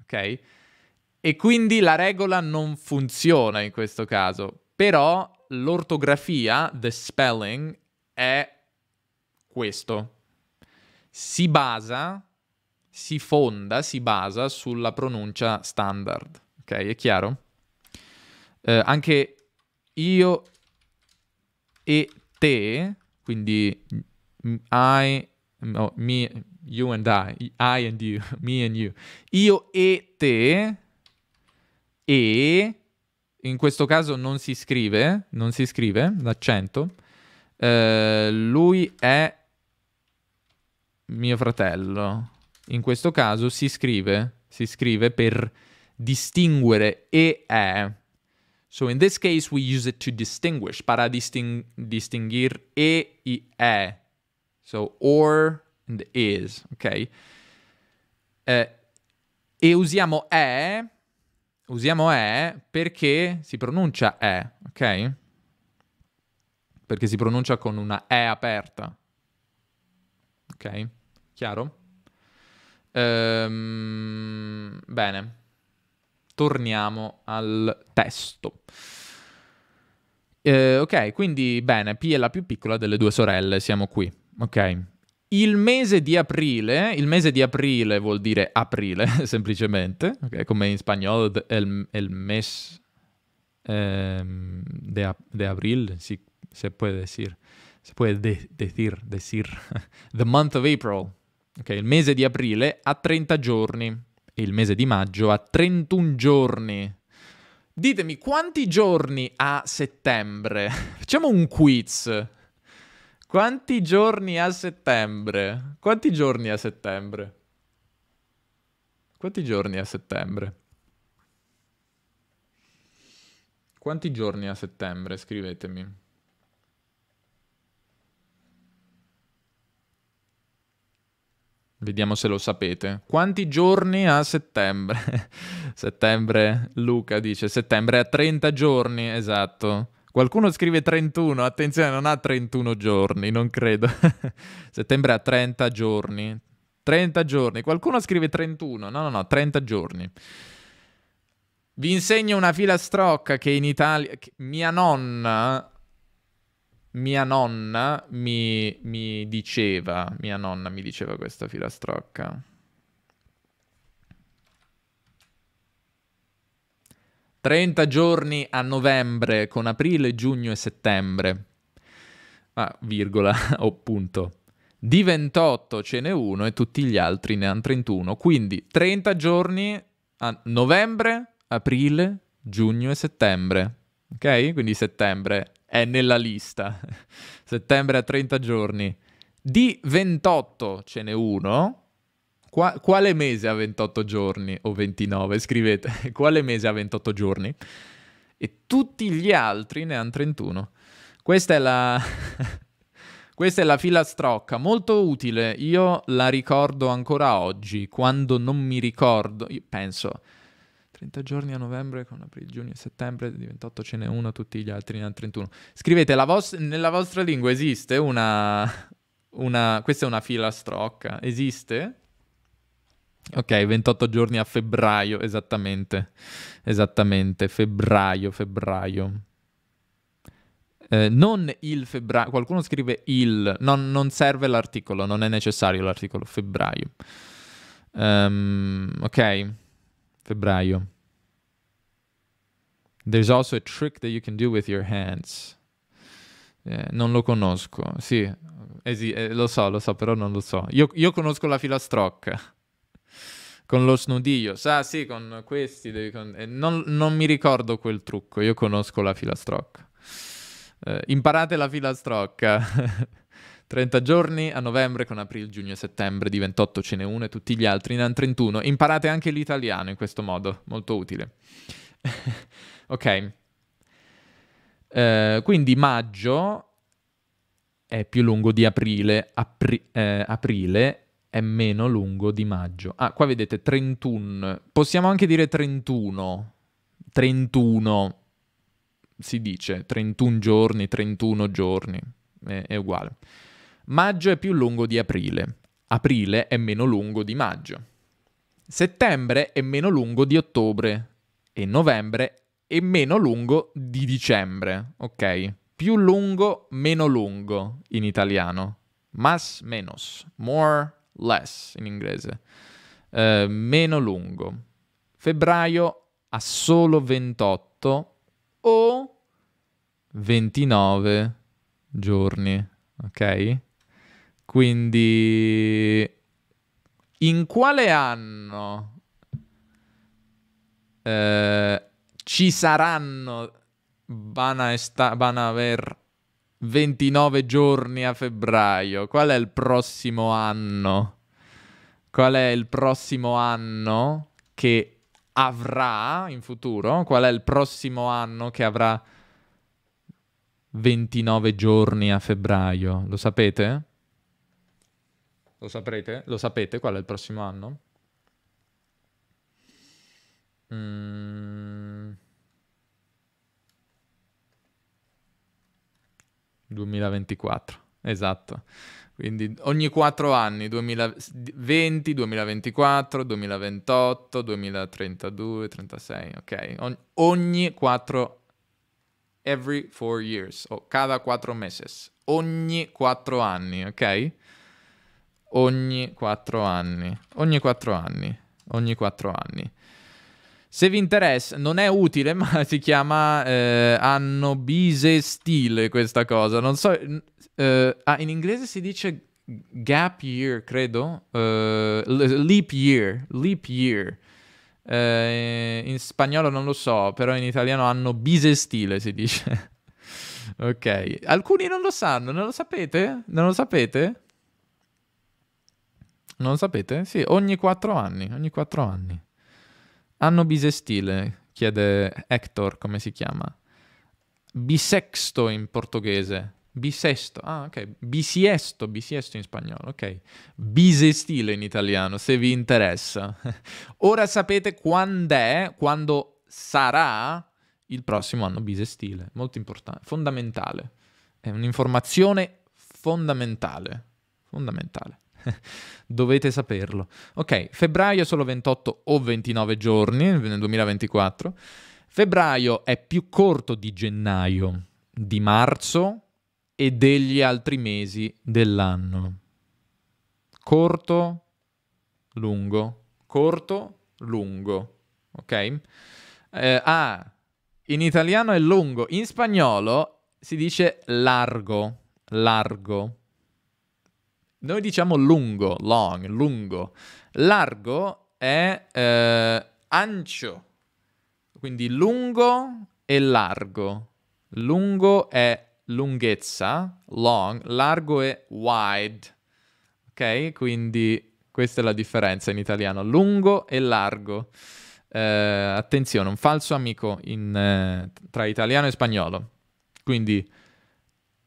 ok? E quindi la regola non funziona in questo caso, però l'ortografia, the spelling, è questo. Si basa si fonda, si basa sulla pronuncia standard. Ok, è chiaro? Eh, anche io e te, quindi I, no, me, you and I, I and you, [LAUGHS] me and you, io e te, e in questo caso non si scrive, non si scrive l'accento, eh, lui è mio fratello in questo caso si scrive, si scrive per distinguere e è. So in this case we use it to distinguish, para disting- distinguir e i è. So or and is, ok? Eh, e usiamo è, usiamo è perché si pronuncia è, ok? Perché si pronuncia con una e aperta. Ok? Chiaro? Ehm, bene, torniamo al testo. Eh, ok, quindi bene, P è la più piccola delle due sorelle, siamo qui. Ok. Il mese di aprile, il mese di aprile vuol dire aprile, [LAUGHS] semplicemente, okay? come in spagnolo el, el mes eh, de, de abril, si, se puede decir, se puede de, decir, decir, [LAUGHS] the month of April, okay, il mese di aprile ha 30 giorni e il mese di maggio ha 31 giorni. Ditemi quanti giorni ha settembre? [LAUGHS] Facciamo un quiz. Quanti giorni ha settembre? Quanti giorni ha settembre? Quanti giorni ha settembre? Quanti giorni ha settembre? Scrivetemi. Vediamo se lo sapete. Quanti giorni ha settembre? [LAUGHS] settembre, Luca dice, settembre ha 30 giorni, esatto. Qualcuno scrive 31, attenzione, non ha 31 giorni, non credo. [LAUGHS] settembre ha 30 giorni. 30 giorni, qualcuno scrive 31, no no no, 30 giorni. Vi insegno una filastrocca che in Italia... Che mia nonna mia nonna mi, mi diceva, mia nonna mi diceva questa filastrocca. Trenta giorni a novembre con aprile, giugno e settembre. Ah, virgola, [LAUGHS] o oh, punto. Di 28 ce n'è uno e tutti gli altri ne hanno 31. Quindi 30 giorni a novembre, aprile, giugno e settembre. Ok? Quindi settembre è nella lista. [LAUGHS] Settembre a 30 giorni. Di 28 ce n'è uno. Qua, quale mese ha 28 giorni? O 29, scrivete. [LAUGHS] Quale mese ha 28 giorni? E tutti gli altri ne hanno 31. Questa è la... [LAUGHS] Questa è la fila molto utile. Io la ricordo ancora oggi, quando non mi ricordo, penso, 30 giorni a novembre con aprile, giugno e settembre, di 28 ce n'è uno, tutti gli altri ne hanno 31. Scrivete, vos- nella vostra lingua esiste una, una... questa è una filastrocca, esiste? Ok, 28 giorni a febbraio, esattamente, esattamente, febbraio, febbraio. Eh, non il febbraio, qualcuno scrive il, non, non, serve l'articolo, non è necessario l'articolo febbraio. Um, ok febbraio. There's also a trick that you can do with your hands. Eh, non lo conosco, sì, eh, lo so, lo so, però non lo so. Io, io conosco la filastrocca [LAUGHS] con lo snudiglio. Ah sì, con questi devi... Con... Eh, non, non, mi ricordo quel trucco, io conosco la filastrocca. Eh, imparate la filastrocca. [LAUGHS] 30 giorni a novembre con aprile, giugno e settembre, di 28 ce n'è uno e tutti gli altri ne hanno 31. Imparate anche l'italiano in questo modo, molto utile. [LAUGHS] ok. Eh, quindi maggio è più lungo di aprile, apri- eh, aprile è meno lungo di maggio. Ah, qua vedete 31. Possiamo anche dire 31. 31 si dice 31 giorni, 31 giorni, è, è uguale. Maggio è più lungo di aprile. Aprile è meno lungo di maggio. Settembre è meno lungo di ottobre. E novembre è meno lungo di dicembre. Ok? Più lungo, meno lungo in italiano. Mas, menos. More, less in inglese. Eh, meno lungo. Febbraio ha solo 28 o 29 giorni. Ok? Quindi, in quale anno eh, ci saranno, van esta- van aver 29 giorni a febbraio? Qual è il prossimo anno? Qual è il prossimo anno che avrà in futuro? Qual è il prossimo anno che avrà 29 giorni a febbraio? Lo sapete? Lo saprete? Lo sapete qual è il prossimo anno? Mm. 2024, esatto. Quindi ogni quattro anni, 2020, 2024, 2028, 2032, 36, ok? ogni quattro, every four years, o cada quattro mesi, ogni quattro anni, ok? ogni 4 anni. Ogni 4 anni. Ogni 4 anni. Se vi interessa, non è utile, [LAUGHS] ma si chiama eh, anno bisestile questa cosa. Non so... Eh, ah, in inglese si dice gap year, credo. Uh, leap year. Leap year. Eh, in spagnolo non lo so, però in italiano hanno bisestile, si dice. [LAUGHS] ok. Alcuni non lo sanno, non lo sapete? Non lo sapete? Non sapete? Sì, ogni quattro anni, ogni quattro anni. Anno bisestile, chiede Hector, come si chiama? Bisexto in portoghese. Bisesto, ah ok, bisiesto, bisiesto in spagnolo, ok, bisestile in italiano, se vi interessa. [LAUGHS] Ora sapete quando è, quando sarà il prossimo anno bisestile, molto importante, fondamentale, è un'informazione fondamentale, fondamentale. [LAUGHS] Dovete saperlo. Ok, febbraio solo 28 o 29 giorni nel 2024. Febbraio è più corto di gennaio, di marzo e degli altri mesi dell'anno. Corto, lungo, corto, lungo. Ok? Eh, ah, in italiano è lungo, in spagnolo si dice largo, largo. Noi diciamo lungo, long, lungo. Largo è eh, ancho, quindi lungo e largo. Lungo è lunghezza, long, largo è wide. Ok? Quindi questa è la differenza in italiano, lungo e largo. Eh, attenzione, un falso amico in, eh, tra italiano e spagnolo. Quindi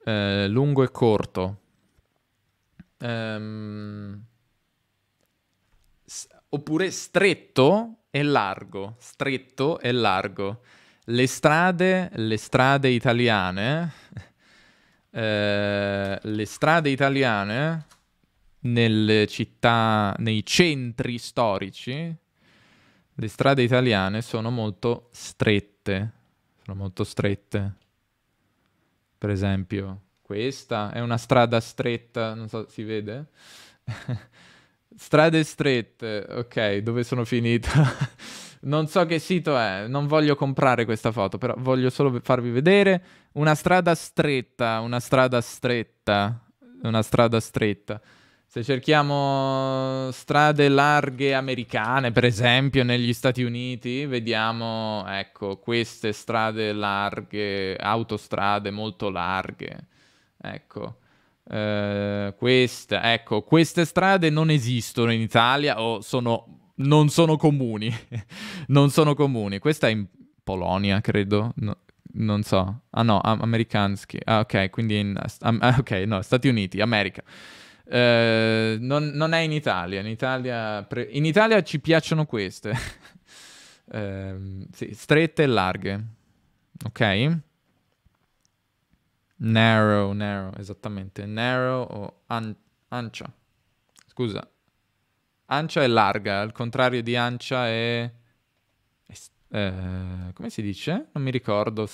eh, lungo e corto, Um, s- oppure stretto e largo, stretto e largo. Le strade, le strade italiane, [LAUGHS] eh, le strade italiane nelle città, nei centri storici, le strade italiane sono molto strette, sono molto strette. Per esempio, questa è una strada stretta, non so, si vede? [LAUGHS] Strade strette, ok, dove sono finito? [LAUGHS] non so che sito è, non voglio comprare questa foto, però voglio solo farvi vedere una strada stretta, una strada stretta, una strada stretta. Se cerchiamo strade larghe americane, per esempio negli Stati Uniti, vediamo, ecco, queste strade larghe, autostrade molto larghe. Ecco. Eh, questa, ecco, queste strade non esistono in Italia o sono, non sono comuni. [LAUGHS] non sono comuni. Questa è in Polonia, credo. No, non so. Ah no, americanski. Ah ok, quindi in... Ah, [LAUGHS] ok, no, Stati Uniti, America. Eh, non, non, è in Italia. In Italia, pre... in Italia ci piacciono queste. [LAUGHS] eh, sì, strette e larghe. Ok? Narrow, narrow, esattamente. Narrow o an- ancia. Scusa. Ancia è larga, al contrario di ancia è... è eh, come si dice? Non mi ricordo.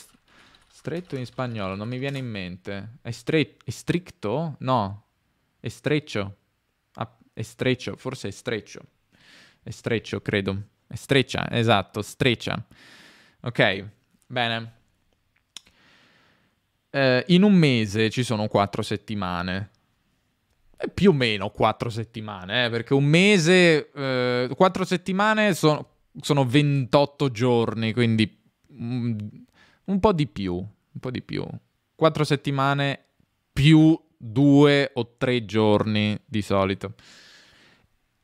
Stretto in spagnolo, non mi viene in mente. È, stre- è stricto? No. È streccio. Ah, è streccio, forse è streccio. È streccio, credo. È streccia, esatto, streccia. Ok, bene eh, in un mese ci sono quattro settimane. Eh, più o meno quattro settimane, eh, perché un mese, eh, quattro settimane sono, sono 28 giorni, quindi un, mm, un po' di più, un po' di più. Quattro settimane più due o tre giorni di solito.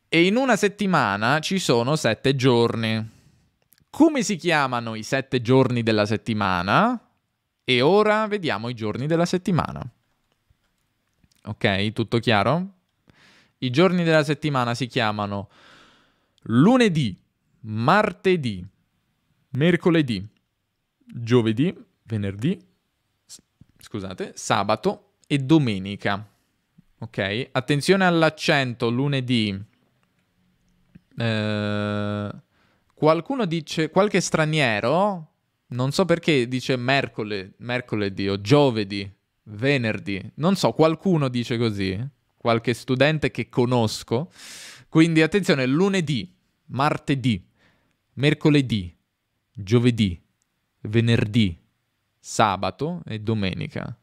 E in una settimana ci sono sette giorni. Come si chiamano i sette giorni della settimana? E ora vediamo i giorni della settimana. Ok, tutto chiaro? I giorni della settimana si chiamano lunedì, martedì, mercoledì, giovedì, venerdì, scusate, sabato e domenica. Ok, attenzione all'accento lunedì. Eh, qualcuno dice qualche straniero non so perché dice mercoledì, mercoledì o giovedì, venerdì. Non so, qualcuno dice così, qualche studente che conosco. Quindi attenzione, lunedì, martedì, mercoledì, giovedì, venerdì, sabato e domenica.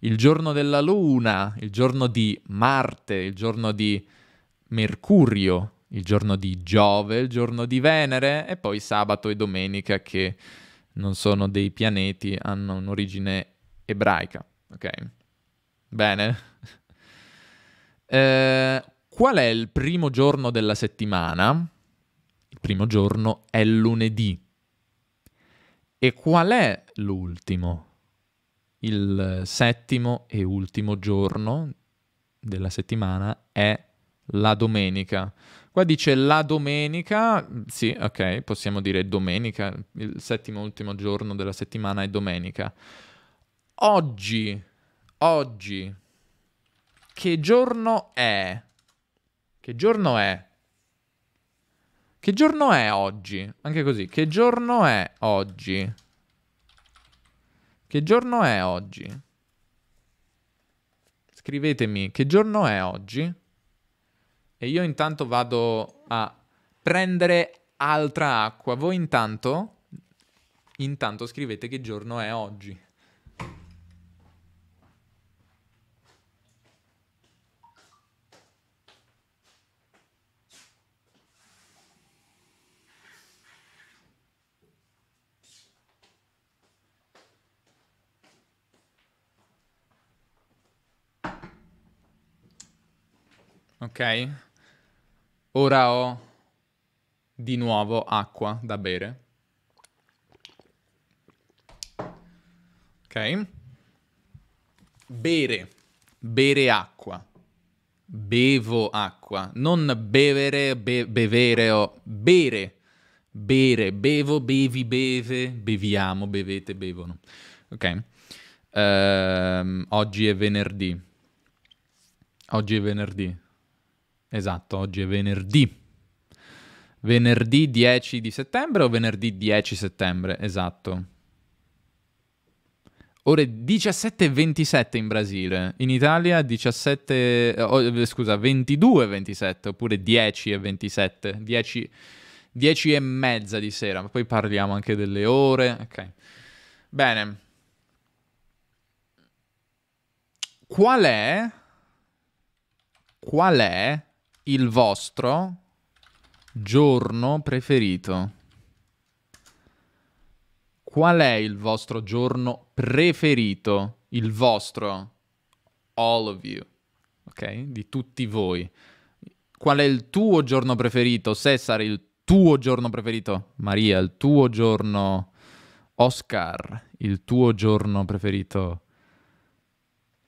Il giorno della luna, il giorno di Marte, il giorno di Mercurio, il giorno di Giove, il giorno di Venere e poi sabato e domenica che non sono dei pianeti, hanno un'origine ebraica, ok? Bene. [LAUGHS] eh, qual è il primo giorno della settimana? Il primo giorno è lunedì. E qual è l'ultimo? Il settimo e ultimo giorno della settimana è la domenica. Qua dice la domenica, sì, ok, possiamo dire domenica, il settimo ultimo giorno della settimana è domenica. Oggi, oggi, che giorno è? Che giorno è? Che giorno è oggi? Anche così, che giorno è oggi? Che giorno è oggi? Scrivetemi che giorno è oggi. E io intanto vado a prendere altra acqua. Voi intanto, intanto scrivete che giorno è oggi. Ok, Ora ho di nuovo acqua da bere. Ok? Bere. Bere acqua. Bevo acqua. Non bevere, be- bevere o bere. Bere, bevo, bevi, beve, beviamo, bevete, bevono. Ok? Ehm, oggi è venerdì. Oggi è venerdì. Esatto, oggi è venerdì. Venerdì 10 di settembre o venerdì 10 settembre? Esatto. Ore 17.27 in Brasile, in Italia 17, eh, oh, eh, scusa, 22.27 oppure 10.27, 10, 10 e mezza di sera, ma poi parliamo anche delle ore, ok. Bene. Qual è, qual è il vostro giorno preferito. Qual è il vostro giorno preferito? Il vostro. All of you. Ok? Di tutti voi. Qual è il tuo giorno preferito? Cesare, il tuo giorno preferito. Maria, il tuo giorno. Oscar, il tuo giorno preferito.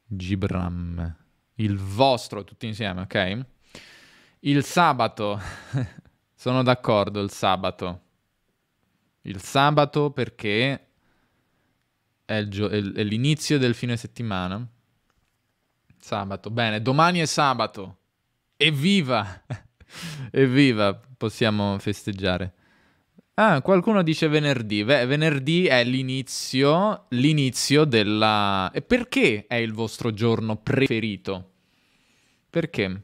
Gibram. Il vostro, tutti insieme, ok? Il sabato, [LAUGHS] sono d'accordo, il sabato. Il sabato perché è, gio- è, l'inizio del fine settimana. Sabato, bene, domani è sabato. Evviva! [LAUGHS] Evviva, possiamo festeggiare. Ah, qualcuno dice venerdì. Beh, venerdì è l'inizio, l'inizio della... E perché è il vostro giorno preferito? Perché?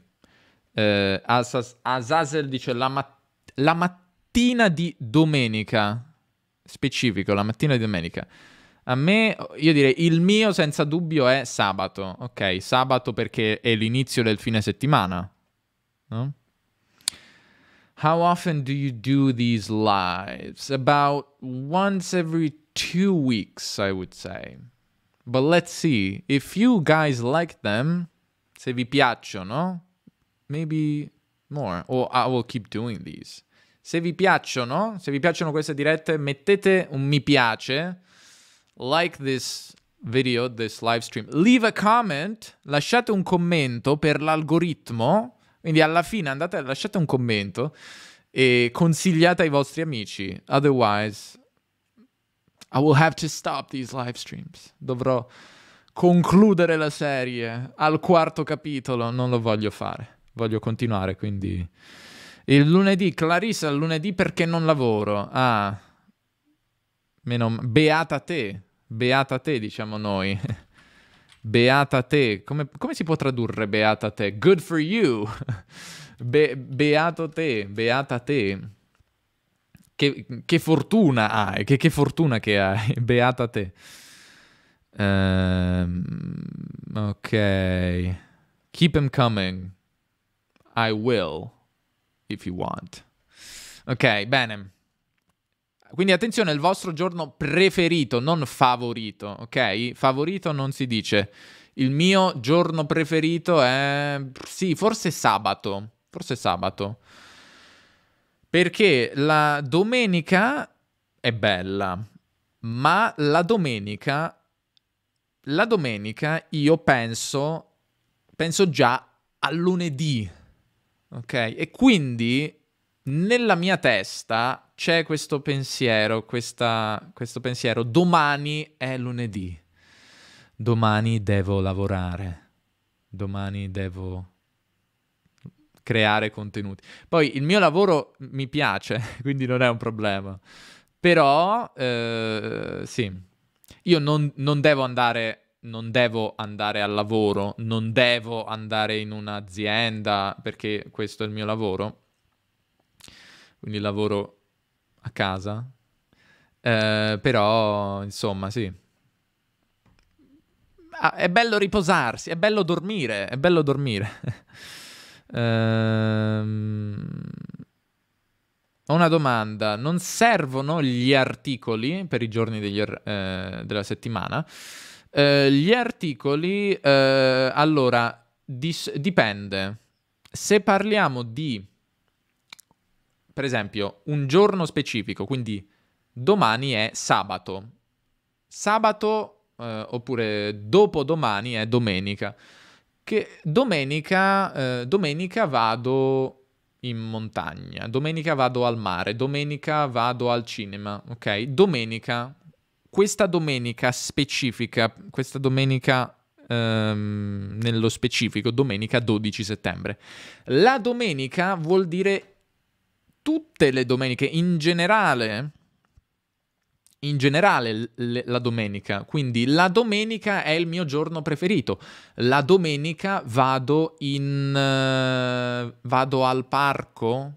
Eh, Asas- Azazel dice la, mat- la mattina di domenica. Specifico, la mattina di domenica. A me, io direi, il mio senza dubbio è sabato. Ok, sabato perché è l'inizio del fine settimana. No? How often do you do these lives? About once every two weeks, I would say. But let's see, if you guys like them, se vi piacciono, maybe more, or I will keep doing these. Se vi piacciono, se vi piacciono queste dirette, mettete un mi piace, like this video, this live stream. Leave a comment, lasciate un commento per l'algoritmo, quindi alla fine andate, lasciate un commento e consigliate ai vostri amici, otherwise I will have to stop these live streams. Dovrò concludere la serie al quarto capitolo, non lo voglio fare voglio continuare, quindi... Il lunedì, Clarissa, il lunedì perché non lavoro? Ah, meno... Beata te, beata te diciamo noi. [LAUGHS] Beata te, come, come, si può tradurre beata te? Good for you! [LAUGHS] Be, beato te, beata te. Che, che fortuna hai, che, che, fortuna che hai, [LAUGHS] beata te. Um, ok. Keep him coming. I will, if you want. Ok, bene. Quindi attenzione, il vostro giorno preferito, non favorito, ok? Favorito non si dice. Il mio giorno preferito è... Sì, forse sabato. Forse sabato. Perché la domenica è bella, ma la domenica... La domenica io penso... Penso già a lunedì, Ok? E quindi nella mia testa c'è questo pensiero, questa, questo pensiero, domani è lunedì, domani devo lavorare, domani devo creare contenuti. Poi il mio lavoro mi piace, [LAUGHS] quindi non è un problema, però eh, sì, io non, non devo andare non devo andare al lavoro, non devo andare in un'azienda perché questo è il mio lavoro, quindi lavoro a casa, eh, però insomma sì. Ah, è bello riposarsi, è bello dormire, è bello dormire. [LAUGHS] ehm... Ho una domanda, non servono gli articoli per i giorni degli, eh, della settimana? Eh, gli articoli, eh, allora, dis- dipende. Se parliamo di, per esempio, un giorno specifico, quindi domani è sabato, sabato eh, oppure dopodomani è domenica, che domenica, eh, domenica vado in montagna, domenica vado al mare, domenica vado al cinema, ok? Domenica questa domenica specifica, questa domenica ehm, nello specifico, domenica 12 settembre. La domenica vuol dire tutte le domeniche in generale. In generale le, la domenica, quindi la domenica è il mio giorno preferito. La domenica vado in eh, vado al parco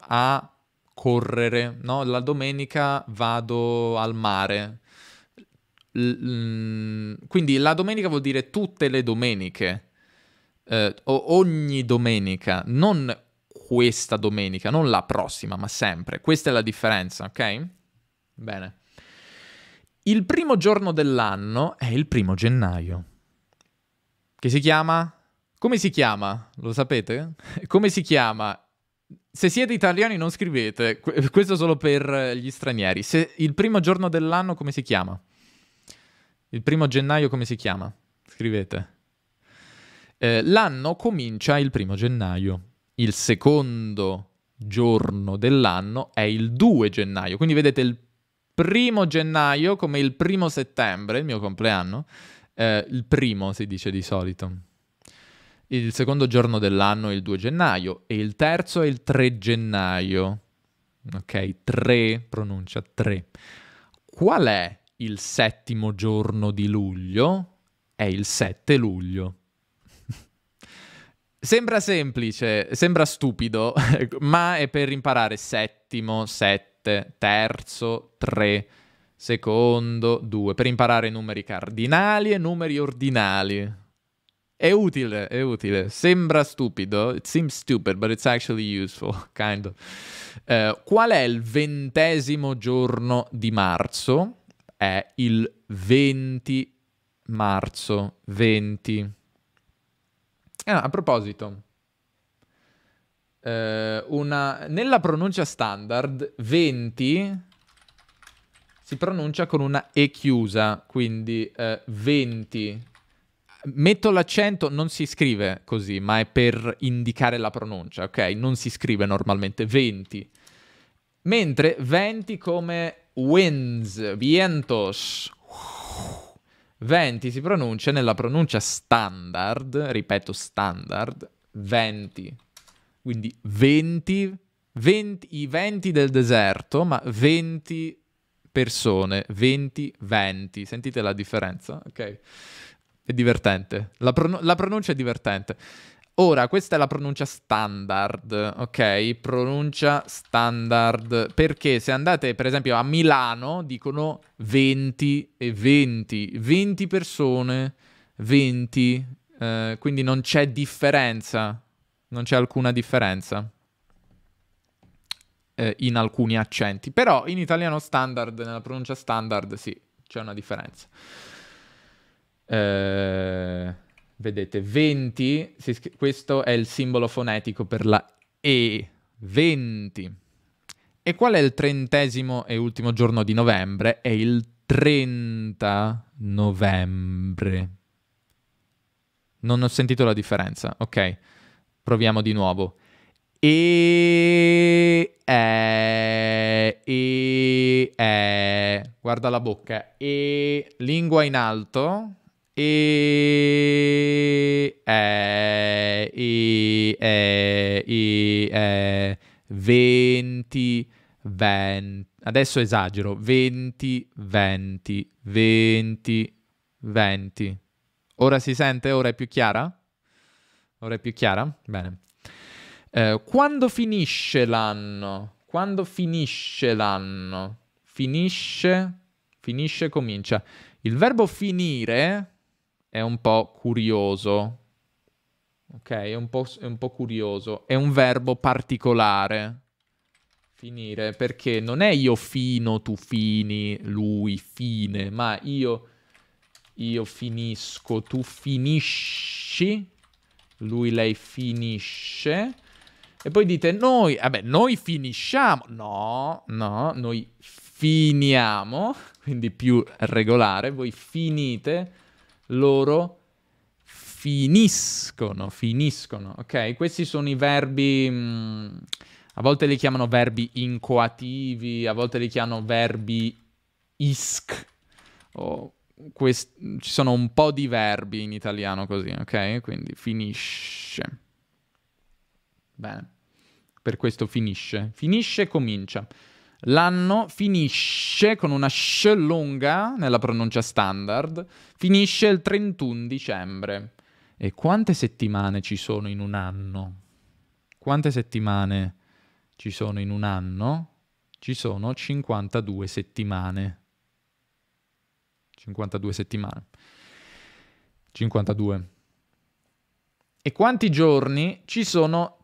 a correre, no? La domenica vado al mare. Mm, quindi la domenica vuol dire tutte le domeniche, eh, ogni domenica, non questa domenica, non la prossima, ma sempre. Questa è la differenza, ok? Bene. Il primo giorno dell'anno è il primo gennaio, che si chiama... Come si chiama? Lo sapete? [LAUGHS] Come si chiama se siete italiani non scrivete, questo solo per eh, gli stranieri. Se il primo giorno dell'anno come si chiama? Il primo gennaio come si chiama? Scrivete. Eh, l'anno comincia il primo gennaio. Il secondo giorno dell'anno è il 2 gennaio. Quindi vedete il primo gennaio come il primo settembre, il mio compleanno. Eh, il primo si dice di solito il secondo giorno dell'anno è il 2 gennaio e il terzo è il 3 gennaio. Ok, 3, pronuncia 3. Qual è il settimo giorno di luglio? È il 7 luglio. [LAUGHS] sembra semplice, sembra stupido, [LAUGHS] ma è per imparare settimo, 7, terzo, tre, secondo, due, per imparare numeri cardinali e numeri ordinali. È utile, è utile. Sembra stupido. It seems stupid, but it's actually useful, [LAUGHS] kind of. Uh, qual è il ventesimo giorno di marzo? È il 20 marzo. 20. Ah, a proposito, eh, una... nella pronuncia standard 20 si pronuncia con una E chiusa, quindi eh, 20 Metto l'accento, non si scrive così, ma è per indicare la pronuncia, ok? Non si scrive normalmente 20. Mentre 20 come winds, vientos. 20 si pronuncia nella pronuncia standard, ripeto standard, 20. Quindi 20, 20 i 20 del deserto, ma 20 persone, 20, 20. Sentite la differenza, ok? È divertente. La, prono- la pronuncia è divertente. Ora, questa è la pronuncia standard, ok? Pronuncia standard. Perché se andate, per esempio, a Milano, dicono 20 e 20. 20 persone, 20. Eh, quindi non c'è differenza. Non c'è alcuna differenza eh, in alcuni accenti. Però in italiano standard, nella pronuncia standard, sì, c'è una differenza. Eh, vedete, 20, questo è il simbolo fonetico per la E, 20. E qual è il trentesimo e ultimo giorno di novembre? È il 30 novembre. Non ho sentito la differenza, ok. Proviamo di nuovo. E e, e, e, guarda la bocca, e lingua in alto, e eh, e eh, e eh, 20 20 adesso esagero 20 20 20 20 ora si sente ora è più chiara ora è più chiara bene eh, quando finisce l'anno quando finisce l'anno finisce finisce comincia il verbo finire è un po' curioso. Ok, è un po', è un po curioso. È un verbo particolare. Finire, perché non è io fino, tu fini, lui fine, ma io, io finisco, tu finisci, lui, lei finisce. E poi dite noi, vabbè, noi finisciamo. No, no, noi finiamo, [LAUGHS] quindi più regolare. Voi finite, loro finiscono, finiscono, ok? Questi sono i verbi, mh, mm, a volte li chiamano verbi incoativi, a volte li chiamano verbi isc, o quest- ci sono un po' di verbi in italiano così, ok? Quindi finisce. Bene, per questo finisce. Finisce, e comincia. L'anno finisce con una sh lunga nella pronuncia standard, finisce il 31 dicembre. E quante settimane ci sono in un anno? Quante settimane ci sono in un anno? Ci sono 52 settimane. 52 settimane. 52. E quanti giorni ci sono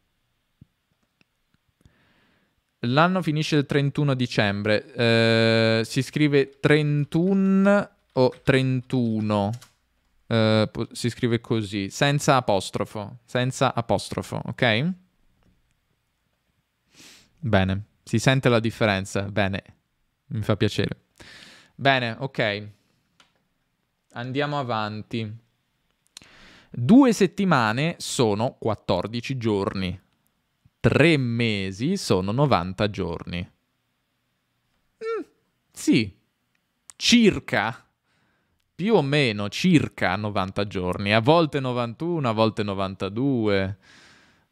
L'anno finisce il 31 dicembre. Eh, si scrive 31 o 31. Eh, si scrive così, senza apostrofo. Senza apostrofo, ok? Bene, si sente la differenza. Bene, mi fa piacere. Bene, ok. Andiamo avanti. Due settimane sono 14 giorni tre mesi sono 90 giorni. Mm, sì, circa, più o meno circa 90 giorni, a volte 91, a volte 92, a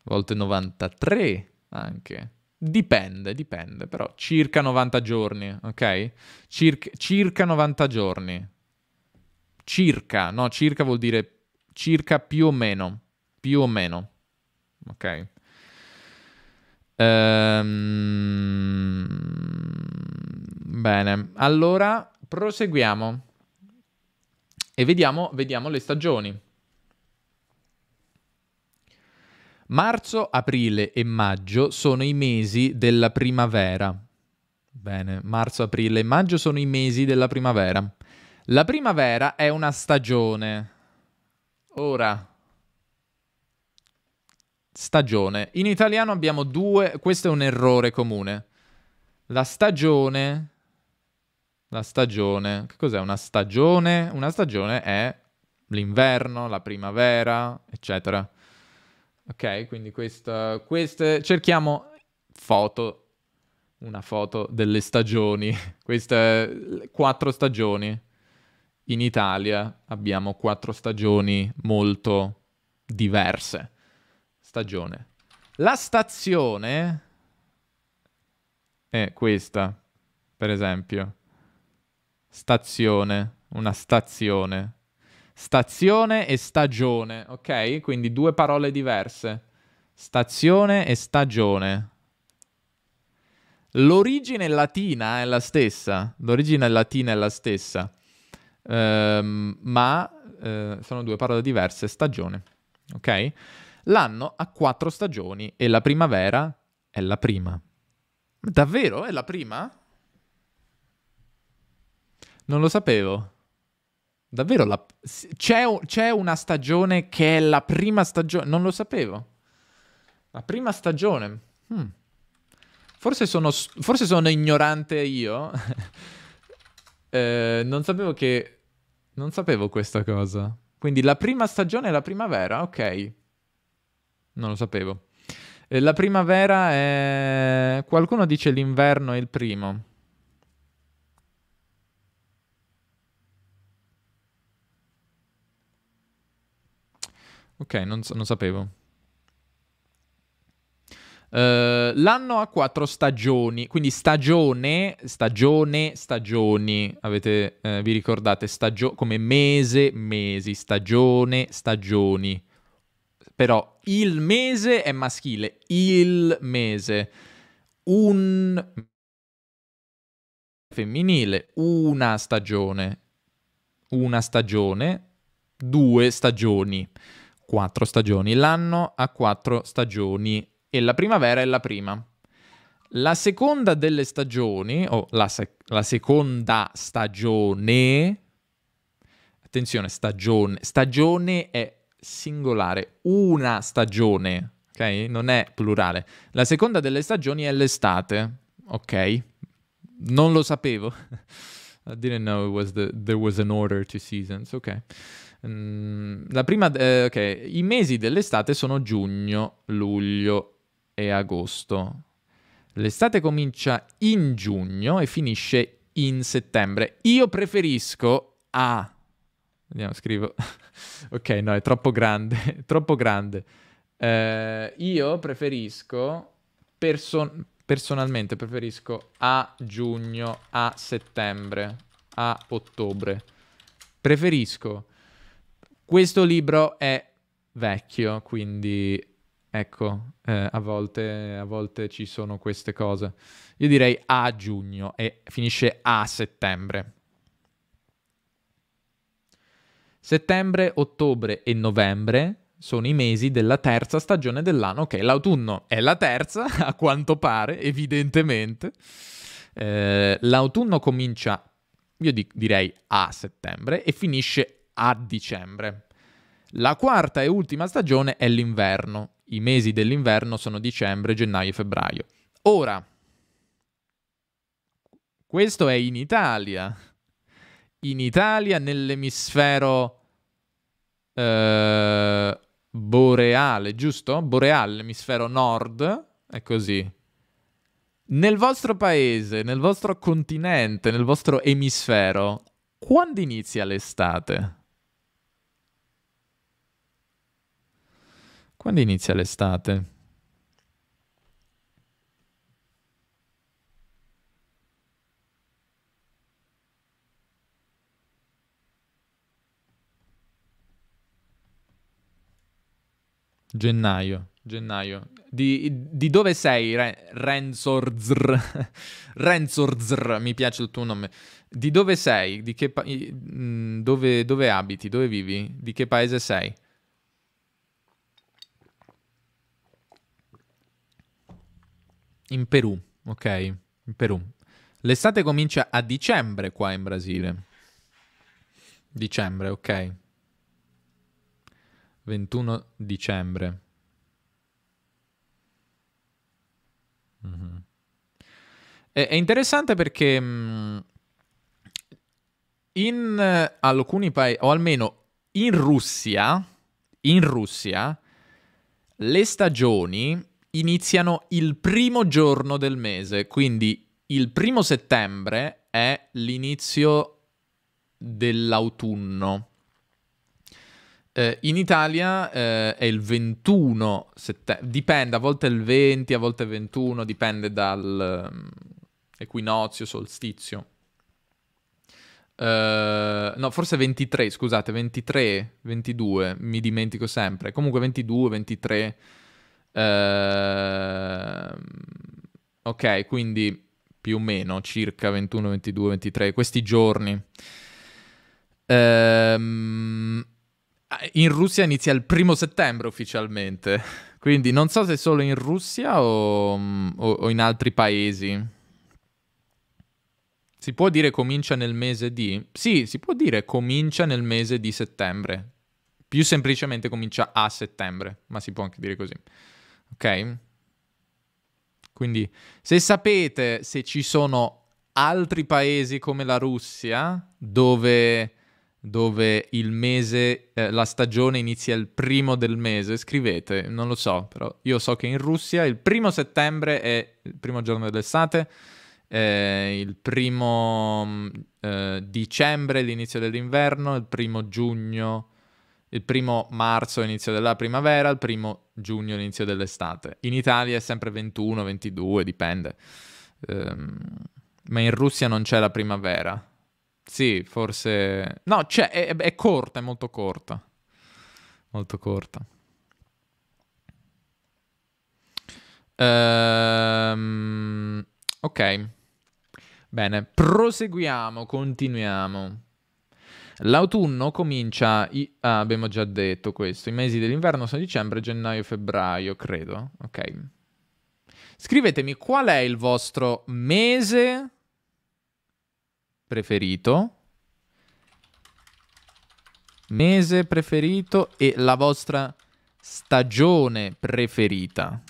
volte 93 anche. Dipende, dipende, però circa 90 giorni, ok? Cir- circa 90 giorni. Circa, no, circa vuol dire circa più o meno, più o meno, ok? Ehm... Bene, allora proseguiamo e vediamo, vediamo le stagioni. Marzo, aprile e maggio sono i mesi della primavera. Bene, marzo, aprile e maggio sono i mesi della primavera. La primavera è una stagione. Ora, stagione. In italiano abbiamo due, questo è un errore comune. La stagione la stagione. Che cos'è una stagione? Una stagione è l'inverno, la primavera, eccetera. Ok, quindi questa, queste cerchiamo foto, una foto delle stagioni. [LAUGHS] queste quattro stagioni. In Italia abbiamo quattro stagioni molto diverse stagione. La stazione è questa, per esempio. Stazione, una stazione. Stazione e stagione, ok? Quindi due parole diverse. Stazione e stagione. L'origine latina è la stessa, l'origine latina è la stessa, ehm, ma eh, sono due parole diverse, stagione, ok? L'anno ha quattro stagioni e la primavera è la prima. Davvero? È la prima? Non lo sapevo. Davvero? La... C'è, c'è, una stagione che è la prima stagione? Non lo sapevo. La prima stagione. Hmm. Forse, sono, forse sono ignorante io. [LAUGHS] eh, non sapevo che... Non sapevo questa cosa. Quindi la prima stagione è la primavera, ok. Non lo sapevo. Eh, la primavera è... Qualcuno dice l'inverno è il primo. Ok, non, so, non sapevo. Uh, l'anno ha quattro stagioni, quindi stagione, stagione, stagioni. Avete, uh, vi ricordate, stagio- come mese, mesi, stagione, stagioni però il mese è maschile, il mese, un femminile, una stagione, una stagione, due stagioni, quattro stagioni, l'anno ha quattro stagioni e la primavera è la prima. La seconda delle stagioni, o la, sec- la seconda stagione, attenzione, stagione, stagione è singolare, una stagione, ok? Non è plurale. La seconda delle stagioni è l'estate, ok? Non lo sapevo. [LAUGHS] I didn't know was the, there was an order to seasons, ok? Mm, la prima, eh, ok, i mesi dell'estate sono giugno, luglio e agosto. L'estate comincia in giugno e finisce in settembre. Io preferisco a Vediamo, scrivo. [LAUGHS] ok, no, è troppo grande. [LAUGHS] troppo grande. Eh, io preferisco, person- personalmente preferisco a giugno, a settembre, a ottobre. Preferisco. Questo libro è vecchio, quindi ecco, eh, a, volte, a volte ci sono queste cose. Io direi a giugno e finisce a settembre. Settembre, ottobre e novembre sono i mesi della terza stagione dell'anno. Ok, l'autunno è la terza, [LAUGHS] a quanto pare, evidentemente. Eh, l'autunno comincia, io di- direi, a settembre e finisce a dicembre. La quarta e ultima stagione è l'inverno. I mesi dell'inverno sono dicembre, gennaio e febbraio. Ora, questo è in Italia. In Italia, nell'emisfero eh, boreale, giusto? Boreale, l'emisfero nord, è così. Nel vostro paese, nel vostro continente, nel vostro emisfero, quando inizia l'estate? Quando inizia l'estate? Gennaio, gennaio. Di, di dove sei, Re- Renzorzr? [LAUGHS] Renzorzr, mi piace il tuo nome. Di dove sei? Di che pa- mm, dove, dove abiti? Dove vivi? Di che paese sei? In Perù, ok, in Perù. L'estate comincia a dicembre qua in Brasile. Dicembre, ok. 21 dicembre. Mm-hmm. È, interessante perché mm, in eh, alcuni paesi, o almeno in Russia, in Russia, le stagioni iniziano il primo giorno del mese, quindi il primo settembre è l'inizio dell'autunno. Eh, in Italia eh, è il 21 settembre, dipende, a volte è il 20, a volte è il 21, dipende dal um, equinozio, solstizio. Uh, no, forse 23, scusate, 23, 22, mi dimentico sempre. Comunque 22, 23. Uh, ok, quindi più o meno circa 21, 22, 23, questi giorni. Ehm... Ah, in Russia inizia il primo settembre ufficialmente, [LAUGHS] quindi non so se solo in Russia o, mm, o, o in altri paesi. Si può dire comincia nel mese di? Sì, si può dire comincia nel mese di settembre. Più semplicemente comincia a settembre, ma si può anche dire così. Ok? Quindi se sapete se ci sono altri paesi come la Russia dove dove il mese, eh, la stagione inizia il primo del mese, scrivete, non lo so, però io so che in Russia il primo settembre è il primo giorno dell'estate, eh, il primo mm, eh, dicembre è l'inizio dell'inverno, il primo giugno, il primo marzo è l'inizio della primavera, il primo giugno è l'inizio dell'estate. In Italia è sempre 21, 22, dipende. Ehm, ma in Russia non c'è la primavera, sì, forse... No, cioè, è, è corta, è molto corta. Molto corta. Ehm... Ok. Bene, proseguiamo, continuiamo. L'autunno comincia, i... ah, abbiamo già detto questo, i mesi dell'inverno sono dicembre, gennaio, febbraio, credo. Ok. Scrivetemi qual è il vostro mese preferito, mese preferito e la vostra stagione preferita.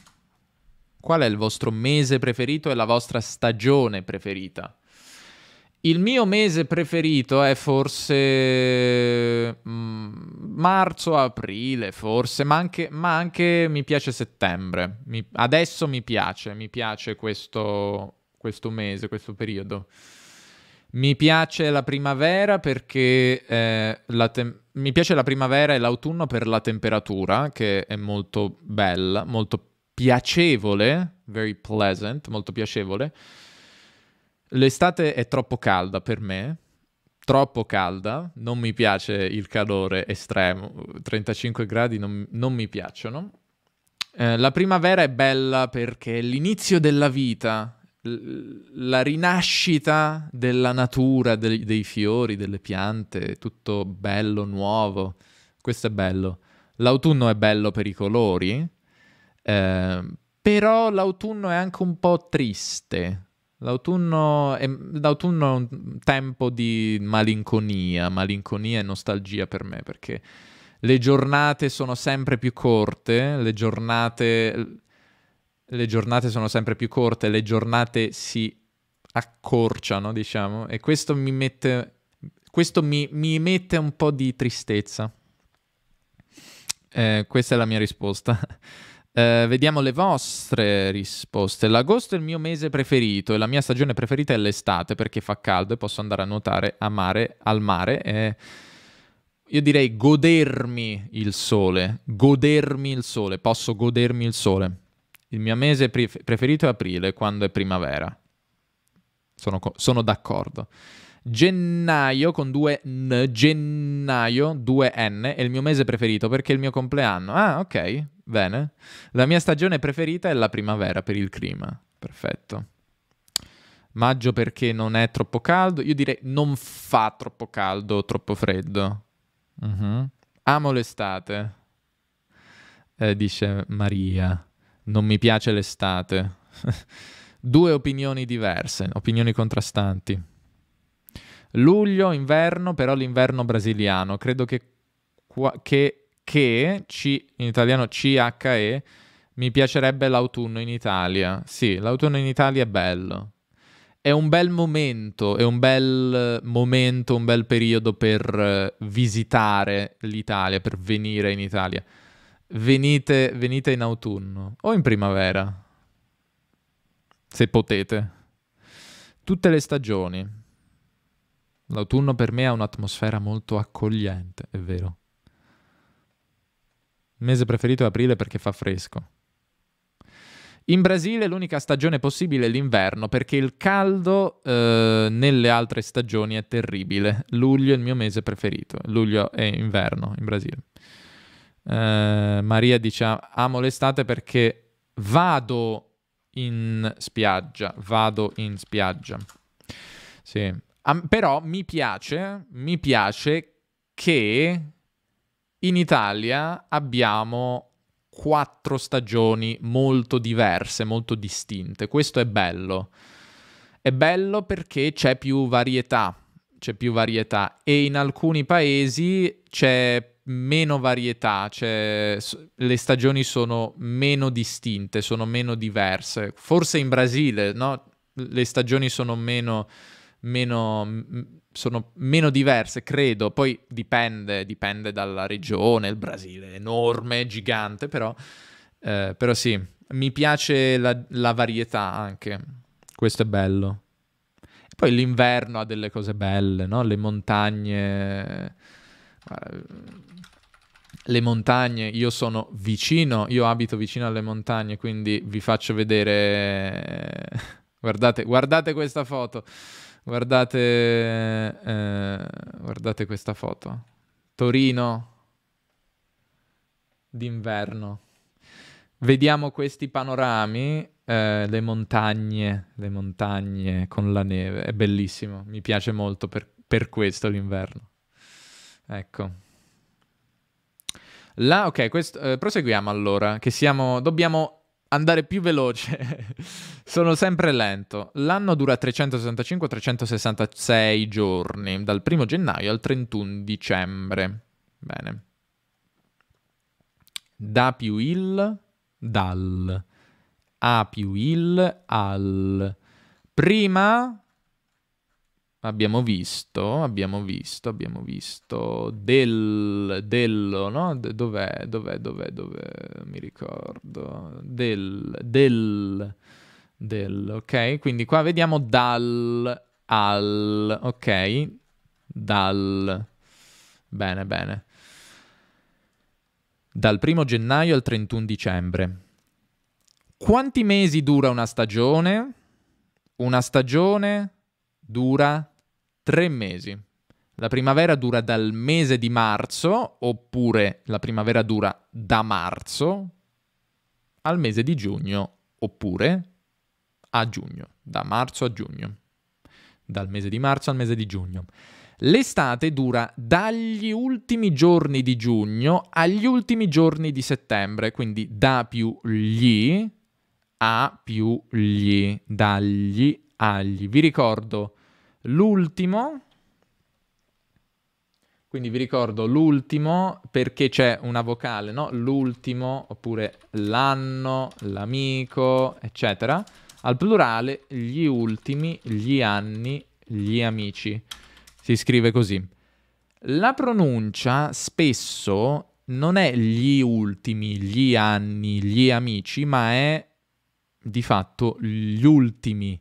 Qual è il vostro mese preferito e la vostra stagione preferita? Il mio mese preferito è forse mm, marzo, aprile, forse, ma anche, ma anche mi piace settembre. Mi, adesso mi piace, mi piace questo, questo mese, questo periodo. Mi piace la primavera perché eh, la tem- mi piace la primavera e l'autunno per la temperatura, che è molto bella, molto piacevole, very pleasant, molto piacevole. L'estate è troppo calda per me, troppo calda, non mi piace il calore estremo, 35 gradi non, non mi piacciono. Eh, la primavera è bella perché è l'inizio della vita, la rinascita della natura, dei, dei, fiori, delle piante, tutto bello, nuovo. Questo è bello. L'autunno è bello per i colori, eh, però l'autunno è anche un po' triste. L'autunno è, l'autunno è, un tempo di malinconia, malinconia e nostalgia per me, perché le giornate sono sempre più corte, le giornate le giornate sono sempre più corte, le giornate si accorciano, diciamo, e questo mi mette, questo mi, mi mette un po' di tristezza. Eh, questa è la mia risposta. [LAUGHS] Eh, vediamo le vostre risposte. L'agosto è il mio mese preferito e la mia stagione preferita è l'estate perché fa caldo e posso andare a nuotare a mare, al mare. E io direi godermi il sole, godermi il sole, posso godermi il sole. Il mio mese preferito è aprile, quando è primavera. Sono, sono d'accordo. Gennaio con due N, gennaio, due N, è il mio mese preferito perché è il mio compleanno. Ah, ok, bene. La mia stagione preferita è la primavera per il clima. Perfetto. Maggio perché non è troppo caldo. Io direi non fa troppo caldo o troppo freddo. Uh-huh. Amo l'estate, eh, dice Maria non mi piace l'estate. [LAUGHS] Due opinioni diverse, opinioni contrastanti. Luglio, inverno, però l'inverno brasiliano. Credo che, che, che C, in italiano CHE, mi piacerebbe l'autunno in Italia. Sì, l'autunno in Italia è bello. È un bel momento, è un bel momento, un bel periodo per eh, visitare l'Italia, per venire in Italia venite, venite in autunno o in primavera, se potete. Tutte le stagioni. L'autunno per me ha un'atmosfera molto accogliente, è vero. Il mese preferito è aprile perché fa fresco. In Brasile l'unica stagione possibile è l'inverno perché il caldo eh, nelle altre stagioni è terribile. Luglio è il mio mese preferito. Luglio è inverno in Brasile. Eh, Maria dice amo l'estate perché vado in spiaggia, vado in spiaggia. Sì. Um, però mi piace, mi piace che in Italia abbiamo quattro stagioni molto diverse, molto distinte. Questo è bello. È bello perché c'è più varietà, c'è più varietà e in alcuni paesi c'è meno varietà, cioè le stagioni sono meno distinte, sono meno diverse. Forse in Brasile, no? Le stagioni sono meno, meno, sono meno diverse, credo. Poi dipende, dipende dalla regione, il Brasile è enorme, gigante, però, eh, però sì, mi piace la, la varietà anche. Questo è bello. poi l'inverno ha delle cose belle, no? Le montagne... Eh, le montagne, io sono vicino, io abito vicino alle montagne, quindi vi faccio vedere... Eh, guardate, guardate questa foto, guardate, eh, guardate questa foto. Torino d'inverno. Vediamo questi panorami, eh, le montagne, le montagne con la neve, è bellissimo, mi piace molto per, per questo l'inverno. Ecco. La, ok, questo, eh, proseguiamo allora, che siamo, dobbiamo andare più veloce. [LAUGHS] Sono sempre lento. L'anno dura 365-366 giorni, dal 1 gennaio al 31 dicembre. Bene. Da più il dal. A più il al. Prima Abbiamo visto, abbiamo visto, abbiamo visto del, dello, no? De, dov'è, dov'è, dov'è, dov'è, mi ricordo, del, del, del, ok? Quindi qua vediamo dal, al, ok? Dal, bene, bene. Dal primo gennaio al 31 dicembre. Quanti mesi dura una stagione? Una stagione dura tre mesi. La primavera dura dal mese di marzo, oppure la primavera dura da marzo al mese di giugno, oppure a giugno, da marzo a giugno, dal mese di marzo al mese di giugno. L'estate dura dagli ultimi giorni di giugno agli ultimi giorni di settembre, quindi da più gli a più gli, dagli agli. Vi ricordo L'ultimo, quindi vi ricordo l'ultimo perché c'è una vocale, no? L'ultimo, oppure l'anno, l'amico, eccetera. Al plurale, gli ultimi, gli anni, gli amici. Si scrive così. La pronuncia spesso non è gli ultimi, gli anni, gli amici, ma è di fatto gli ultimi,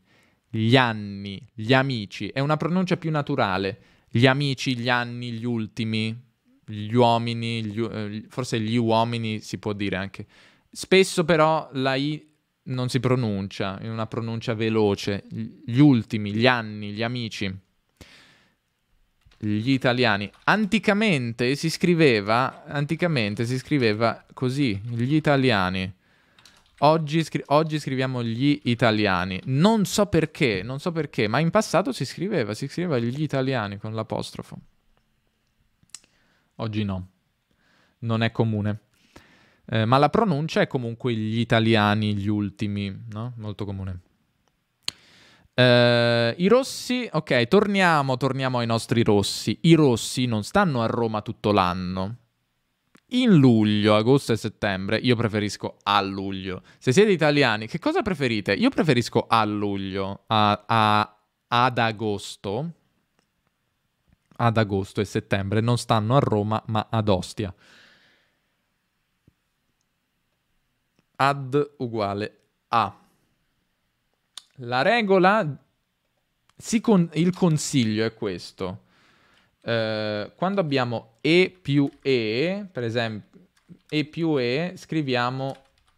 gli anni, gli amici, è una pronuncia più naturale. Gli amici, gli anni, gli ultimi, gli uomini, gli eh, forse gli uomini si può dire anche. Spesso però la I non si pronuncia, è una pronuncia veloce. Gli ultimi, gli anni, gli amici gli italiani. Anticamente si scriveva, anticamente si scriveva così, gli italiani. Oggi, scri- oggi, scriviamo gli italiani. Non so perché, non so perché, ma in passato si scriveva, si scriveva gli italiani con l'apostrofo. Oggi no, non è comune. Eh, ma la pronuncia è comunque gli italiani, gli ultimi, no? Molto comune. Eh, I rossi, ok, torniamo, torniamo ai nostri rossi. I rossi non stanno a Roma tutto l'anno in luglio, agosto e settembre, io preferisco a luglio. Se siete italiani, che cosa preferite? Io preferisco a luglio, a, a, ad agosto. Ad agosto e settembre non stanno a Roma, ma ad Ostia. Ad uguale a. La regola, con... il consiglio è questo. Eh, quando abbiamo e più E, per esempio, E più E, scriviamo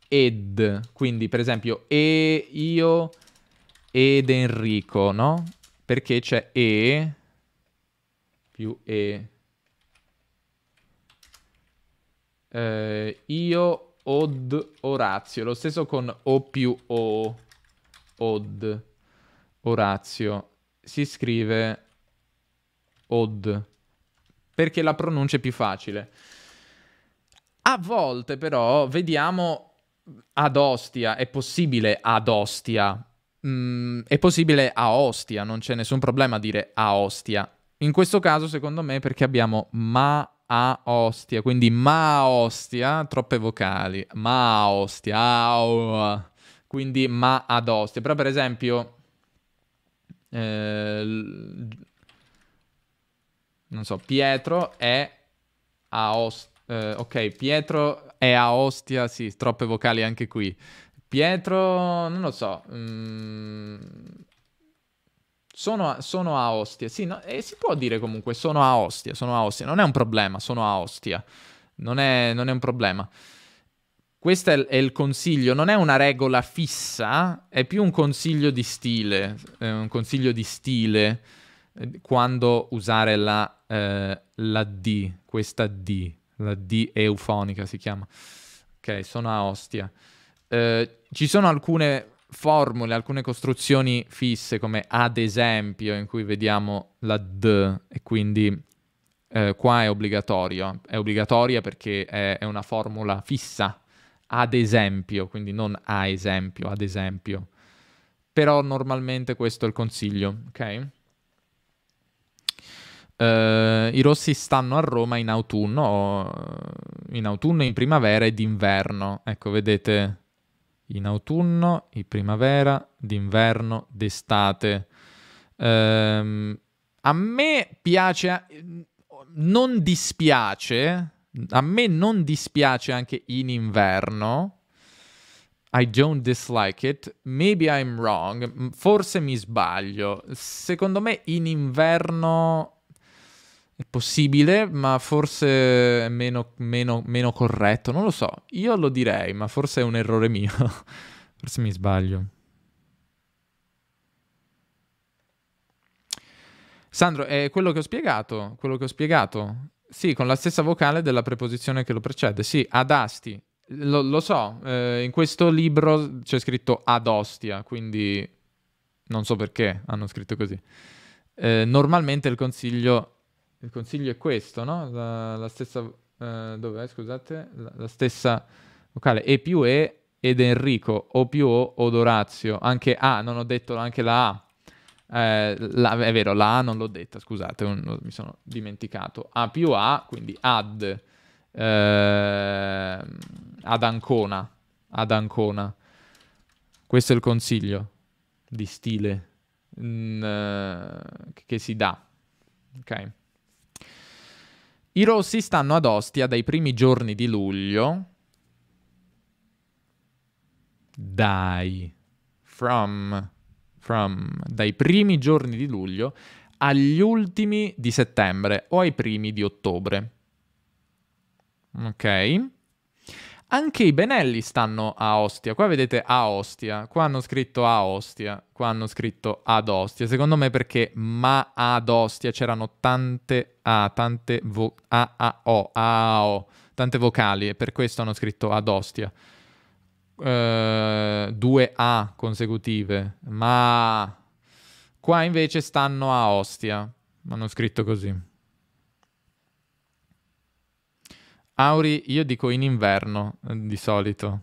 ed. Quindi, per esempio, E, io, ed Enrico, no? Perché c'è E più E. Eh, io, od, Orazio. Lo stesso con O più O, od, Orazio. Si scrive od perché la pronuncia è più facile. A volte però vediamo ad Ostia, è possibile ad Ostia, mm, è possibile a Ostia, non c'è nessun problema a dire a Ostia. In questo caso secondo me perché abbiamo ma a Ostia, quindi ma Ostia, troppe vocali, ma Ostia, aua. quindi ma ad Ostia. Però per esempio eh, non so, Pietro è a Ostia. Eh, ok, Pietro è a Ostia, sì, troppe vocali anche qui. Pietro, non lo so. Mm... Sono, a, sono, a, Ostia, sì, no, e eh, si può dire comunque sono a Ostia, sono a Ostia, non è un problema, sono a Ostia, non è, non è un problema. Questo è, il consiglio, non è una regola fissa, è più un consiglio di stile, è un consiglio di stile quando usare la, eh, la, D, questa D, la D eufonica si chiama. Ok, sono a Ostia. Eh, ci sono alcune formule, alcune costruzioni fisse, come ad esempio, in cui vediamo la D, e quindi eh, qua è obbligatorio. È obbligatoria perché è, è una formula fissa, ad esempio, quindi non a esempio, ad esempio. Però normalmente questo è il consiglio, ok? Uh, I rossi stanno a Roma in autunno, in autunno, in primavera e d'inverno. Ecco, vedete, in autunno, in primavera, d'inverno, d'estate. Um, a me piace, non dispiace, a me non dispiace anche in inverno. I don't dislike it. Maybe I'm wrong. Forse mi sbaglio. Secondo me in inverno possibile, ma forse meno, meno, meno corretto, non lo so. Io lo direi, ma forse è un errore mio. [LAUGHS] forse mi sbaglio. Sandro, è quello che ho spiegato, quello che ho spiegato. Sì, con la stessa vocale della preposizione che lo precede. Sì, ad asti. Lo, lo so, eh, in questo libro c'è scritto ad ostia, quindi non so perché hanno scritto così. Eh, normalmente il consiglio il consiglio è questo, no? La, la stessa, eh, dov'è, scusate, la, la, stessa vocale E più E ed Enrico, O più O od Orazio, anche A, non ho detto anche la A. Eh, la, è vero, la A non l'ho detta, scusate, un, mi sono dimenticato. A più A, quindi ad, eh, ad Ancona, ad Ancona. Questo è il consiglio di stile mh, mm, eh, che si dà. Ok. I rossi stanno ad Ostia dai primi giorni di luglio. Dai. From. From. Dai primi giorni di luglio agli ultimi di settembre o ai primi di ottobre. Ok. Anche i Benelli stanno a Ostia. Qua vedete a Ostia, qua hanno scritto a Ostia, qua hanno scritto ad Ostia. Secondo me perché ma ad Ostia c'erano tante A, tante vo- A, A, O, A, O, tante vocali e per questo hanno scritto ad Ostia. Uh, due A consecutive, ma qua invece stanno a Ostia. Hanno scritto così. Auri, io dico in inverno eh, di solito.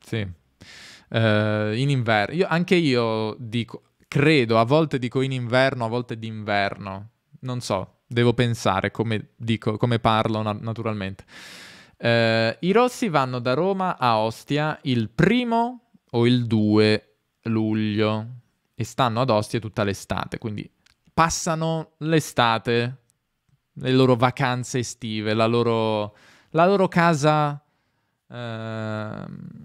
Sì. Uh, in inverno. Io, anche io dico, credo, a volte dico in inverno, a volte d'inverno. Non so, devo pensare come, dico, come parlo na- naturalmente. Uh, I rossi vanno da Roma a Ostia il primo o il 2 luglio e stanno ad Ostia tutta l'estate, quindi passano l'estate le loro vacanze estive, la loro, la loro casa... Ehm,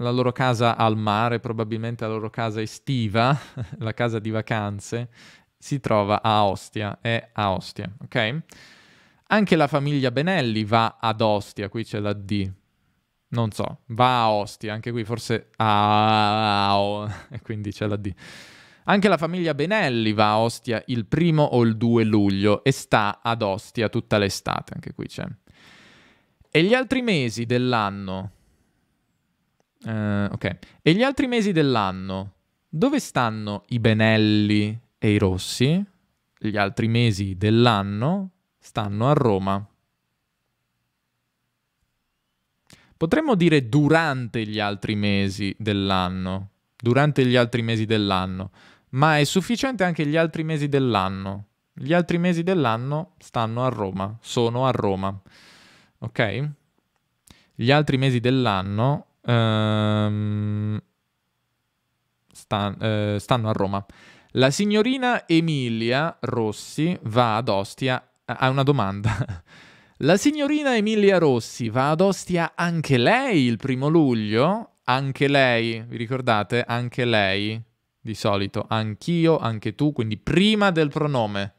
la loro casa al mare, probabilmente la loro casa estiva, [LAUGHS] la casa di vacanze, si trova a Ostia, è a Ostia, ok? Anche la famiglia Benelli va ad Ostia, qui c'è la D. Non so, va a Ostia, anche qui forse a... [LAUGHS] quindi c'è la D. Anche la famiglia Benelli va a Ostia il primo o il 2 luglio e sta ad Ostia tutta l'estate, anche qui c'è. E gli altri mesi dell'anno? Uh, ok. E gli altri mesi dell'anno? Dove stanno i Benelli e i Rossi? Gli altri mesi dell'anno stanno a Roma. Potremmo dire durante gli altri mesi dell'anno, durante gli altri mesi dell'anno, ma è sufficiente anche gli altri mesi dell'anno. Gli altri mesi dell'anno stanno a Roma, sono a Roma. Ok? Gli altri mesi dell'anno um, stan- eh, stanno a Roma. La signorina Emilia Rossi va ad Ostia. Eh, ha una domanda. [LAUGHS] La signorina Emilia Rossi va ad Ostia anche lei il primo luglio? anche lei, vi ricordate? Anche lei, di solito, anch'io, anche tu, quindi prima del pronome,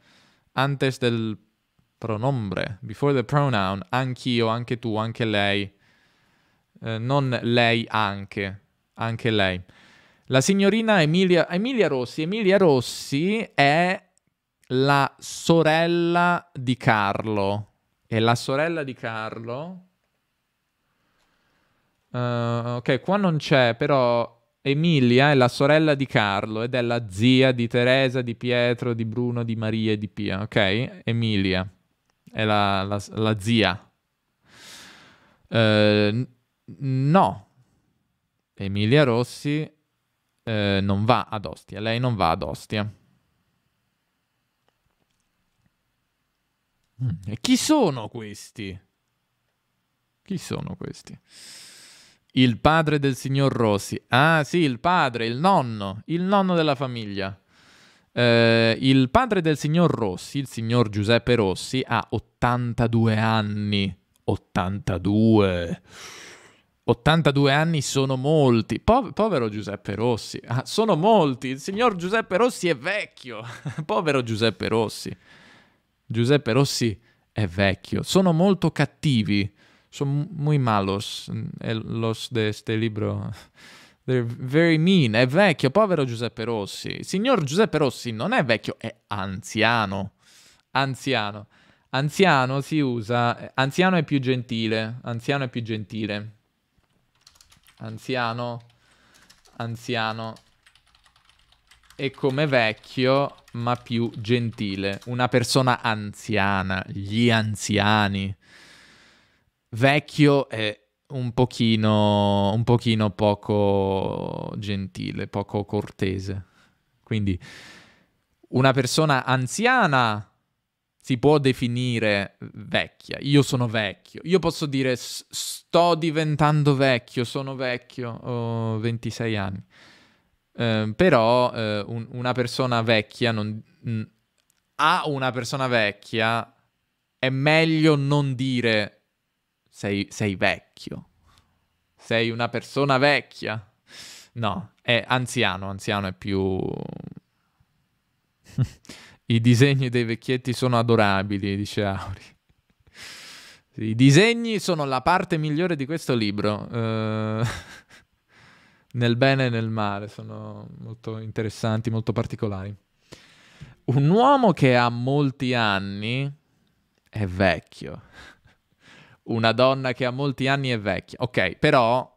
antes del pronombre, before the pronoun, anch'io, anche tu, anche lei, eh, non lei anche, anche lei. La signorina Emilia, Emilia Rossi, Emilia Rossi è la sorella di Carlo, è la sorella di Carlo Uh, ok, qua non c'è, però Emilia è la sorella di Carlo ed è la zia di Teresa, di Pietro, di Bruno, di Maria e di Pia. Ok, Emilia è la, la, la zia. Uh, no, Emilia Rossi eh, non va ad Ostia, lei non va ad Ostia. Mm, e chi sono questi? Chi sono questi? Il padre del signor Rossi. Ah sì, il padre, il nonno, il nonno della famiglia. Eh, il padre del signor Rossi, il signor Giuseppe Rossi, ha 82 anni. 82. 82 anni sono molti. Po- povero Giuseppe Rossi. Ah, sono molti. Il signor Giuseppe Rossi è vecchio. [LAUGHS] povero Giuseppe Rossi. Giuseppe Rossi è vecchio. Sono molto cattivi son muy malos, mm, los de este libro. [LAUGHS] They're very mean. È vecchio, povero Giuseppe Rossi. signor Giuseppe Rossi non è vecchio, è anziano. Anziano. Anziano si usa. Anziano è più gentile. Anziano è più gentile. Anziano. Anziano. E come vecchio, ma più gentile. Una persona anziana. Gli anziani vecchio e un pochino, un pochino poco gentile, poco cortese. Quindi una persona anziana si può definire vecchia. Io sono vecchio. Io posso dire sto diventando vecchio, sono vecchio, ho 26 anni. Eh, però eh, un, una persona vecchia non, mh, a una persona vecchia è meglio non dire sei, sei vecchio, sei una persona vecchia. No, è anziano, anziano è più... [LAUGHS] I disegni dei vecchietti sono adorabili, dice Auri. I disegni sono la parte migliore di questo libro, eh, [LAUGHS] nel bene e nel male, sono molto interessanti, molto particolari. Un uomo che ha molti anni è vecchio una donna che ha molti anni è vecchia. Ok, però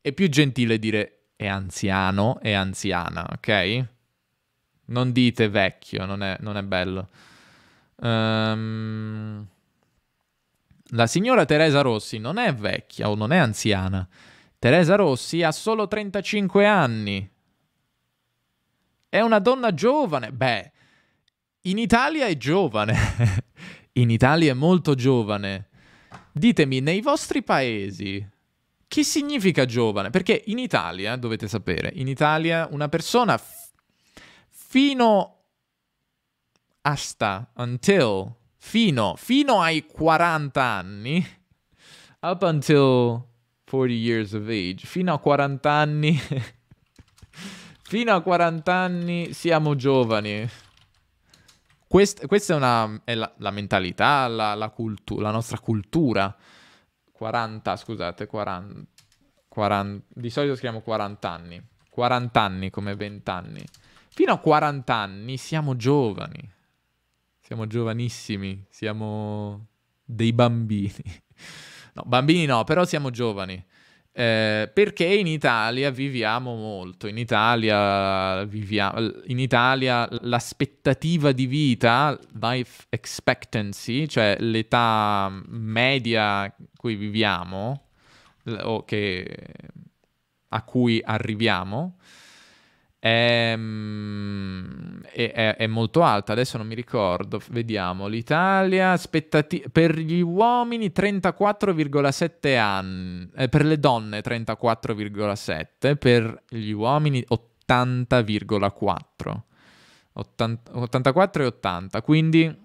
è più gentile dire è anziano e anziana, ok? Non dite vecchio, non è, non è bello. Um, la signora Teresa Rossi non è vecchia o non è anziana. Teresa Rossi ha solo 35 anni. È una donna giovane. Beh, in Italia è giovane. [LAUGHS] in Italia è molto giovane. Ditemi, nei vostri paesi, che significa giovane? Perché in Italia, dovete sapere, in Italia una persona f- fino hasta, until, fino, fino ai 40 anni, up until 40 years of age, fino a 40 anni, [LAUGHS] fino a 40 anni siamo giovani. Quest, questa è, una, è la, la, mentalità, la, la, cultu- la, nostra cultura. 40, scusate, 40, 40, di solito scriviamo 40 anni. 40 anni come 20 anni. Fino a 40 anni siamo giovani. Siamo giovanissimi, siamo dei bambini. [LAUGHS] No, bambini no, però siamo giovani. Eh, perché in Italia viviamo molto, in Italia, viviamo, in Italia l'aspettativa di vita, life expectancy, cioè l'età media in cui viviamo, o che, a cui arriviamo, è, ehm, è, è, molto alta, adesso non mi ricordo, vediamo, l'Italia, aspettati- per gli uomini 34,7 anni, eh, per le donne 34,7, per gli uomini 80,4, 84 e 80, quindi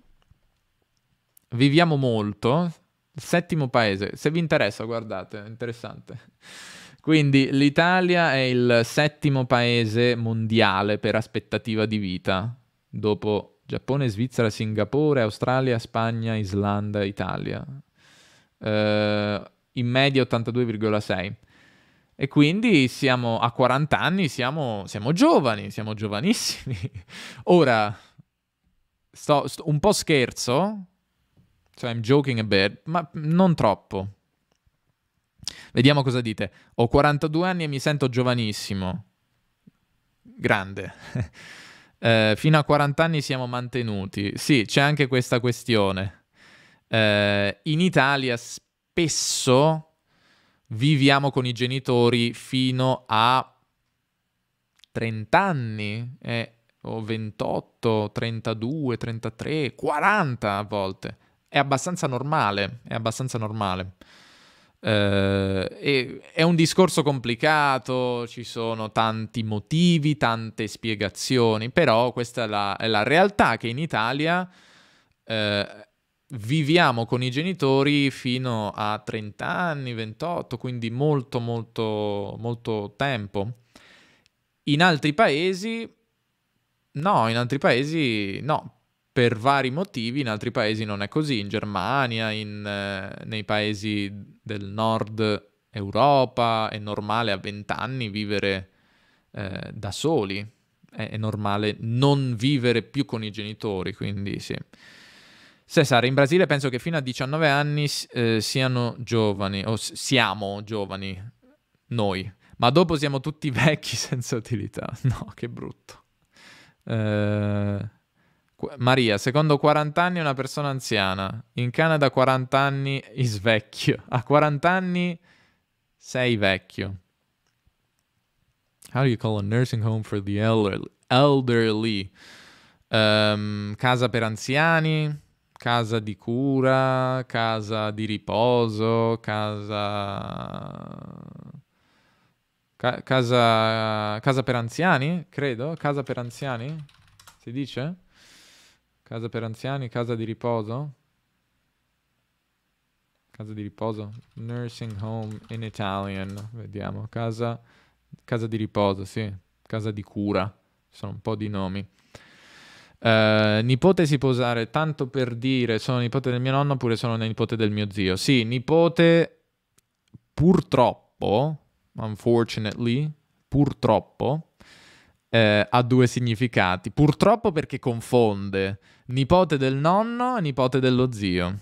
viviamo molto, settimo paese, se vi interessa guardate, interessante. Quindi l'Italia è il settimo paese mondiale per aspettativa di vita, dopo Giappone, Svizzera, Singapore, Australia, Spagna, Islanda, Italia. Uh, in media 82,6. E quindi siamo a 40 anni, siamo, siamo giovani, siamo giovanissimi. [LAUGHS] Ora, sto, sto un po' scherzo, cioè I'm joking a bit, ma non troppo. Vediamo cosa dite. Ho 42 anni e mi sento giovanissimo. Grande. [LAUGHS] eh, fino a 40 anni siamo mantenuti. Sì, c'è anche questa questione. Eh, in Italia spesso viviamo con i genitori fino a 30 anni, eh, o 28, 32, 33, 40 a volte. È abbastanza normale, è abbastanza normale. Eh, è un discorso complicato, ci sono tanti motivi, tante spiegazioni, però questa è la, è la realtà che in Italia eh, viviamo con i genitori fino a 30 anni, 28, quindi molto, molto, molto tempo. In altri paesi, no, in altri paesi no, per vari motivi, in altri paesi non è così, in Germania, in, eh, nei paesi del nord Europa è normale a 20 anni vivere eh, da soli, è, è, normale non vivere più con i genitori, quindi sì. Cesare, in Brasile penso che fino a 19 anni eh, siano giovani, o siamo giovani, noi, ma dopo siamo tutti [LAUGHS] vecchi senza utilità. No, che brutto. Eh... Maria, secondo 40 anni è una persona anziana. In Canada 40 anni is vecchio. A 40 anni sei vecchio. How do you call a nursing home for the elderly? elderly. Um, casa per anziani, casa di cura, casa di riposo, casa... Ca- casa... casa per anziani, credo. Casa per anziani, si dice? Casa per anziani, casa di riposo? Casa di riposo? Nursing home in Italian. Vediamo. Casa, casa di riposo, sì. Casa di cura. sono un po' di nomi. Uh, nipote si può usare tanto per dire sono nipote del mio nonno oppure sono nipote del mio zio. Sì, nipote purtroppo, unfortunately, purtroppo, eh, ha due significati, purtroppo perché confonde nipote del nonno e nipote dello zio.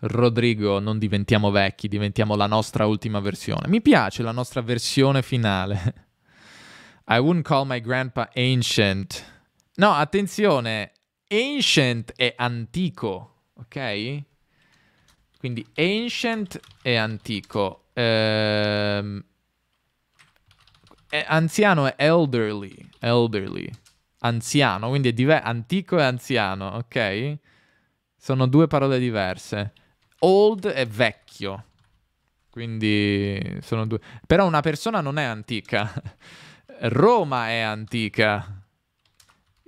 Rodrigo, non diventiamo vecchi, diventiamo la nostra ultima versione. Mi piace la nostra versione finale. [LAUGHS] I wouldn't call my grandpa ancient. No, attenzione, ancient è antico, ok? Quindi ancient è antico. Ehm, anziano è elderly, elderly, anziano, quindi è diver- antico e anziano, ok? Sono due parole diverse. Old è vecchio, quindi sono due. Però una persona non è antica. [LAUGHS] Roma è antica.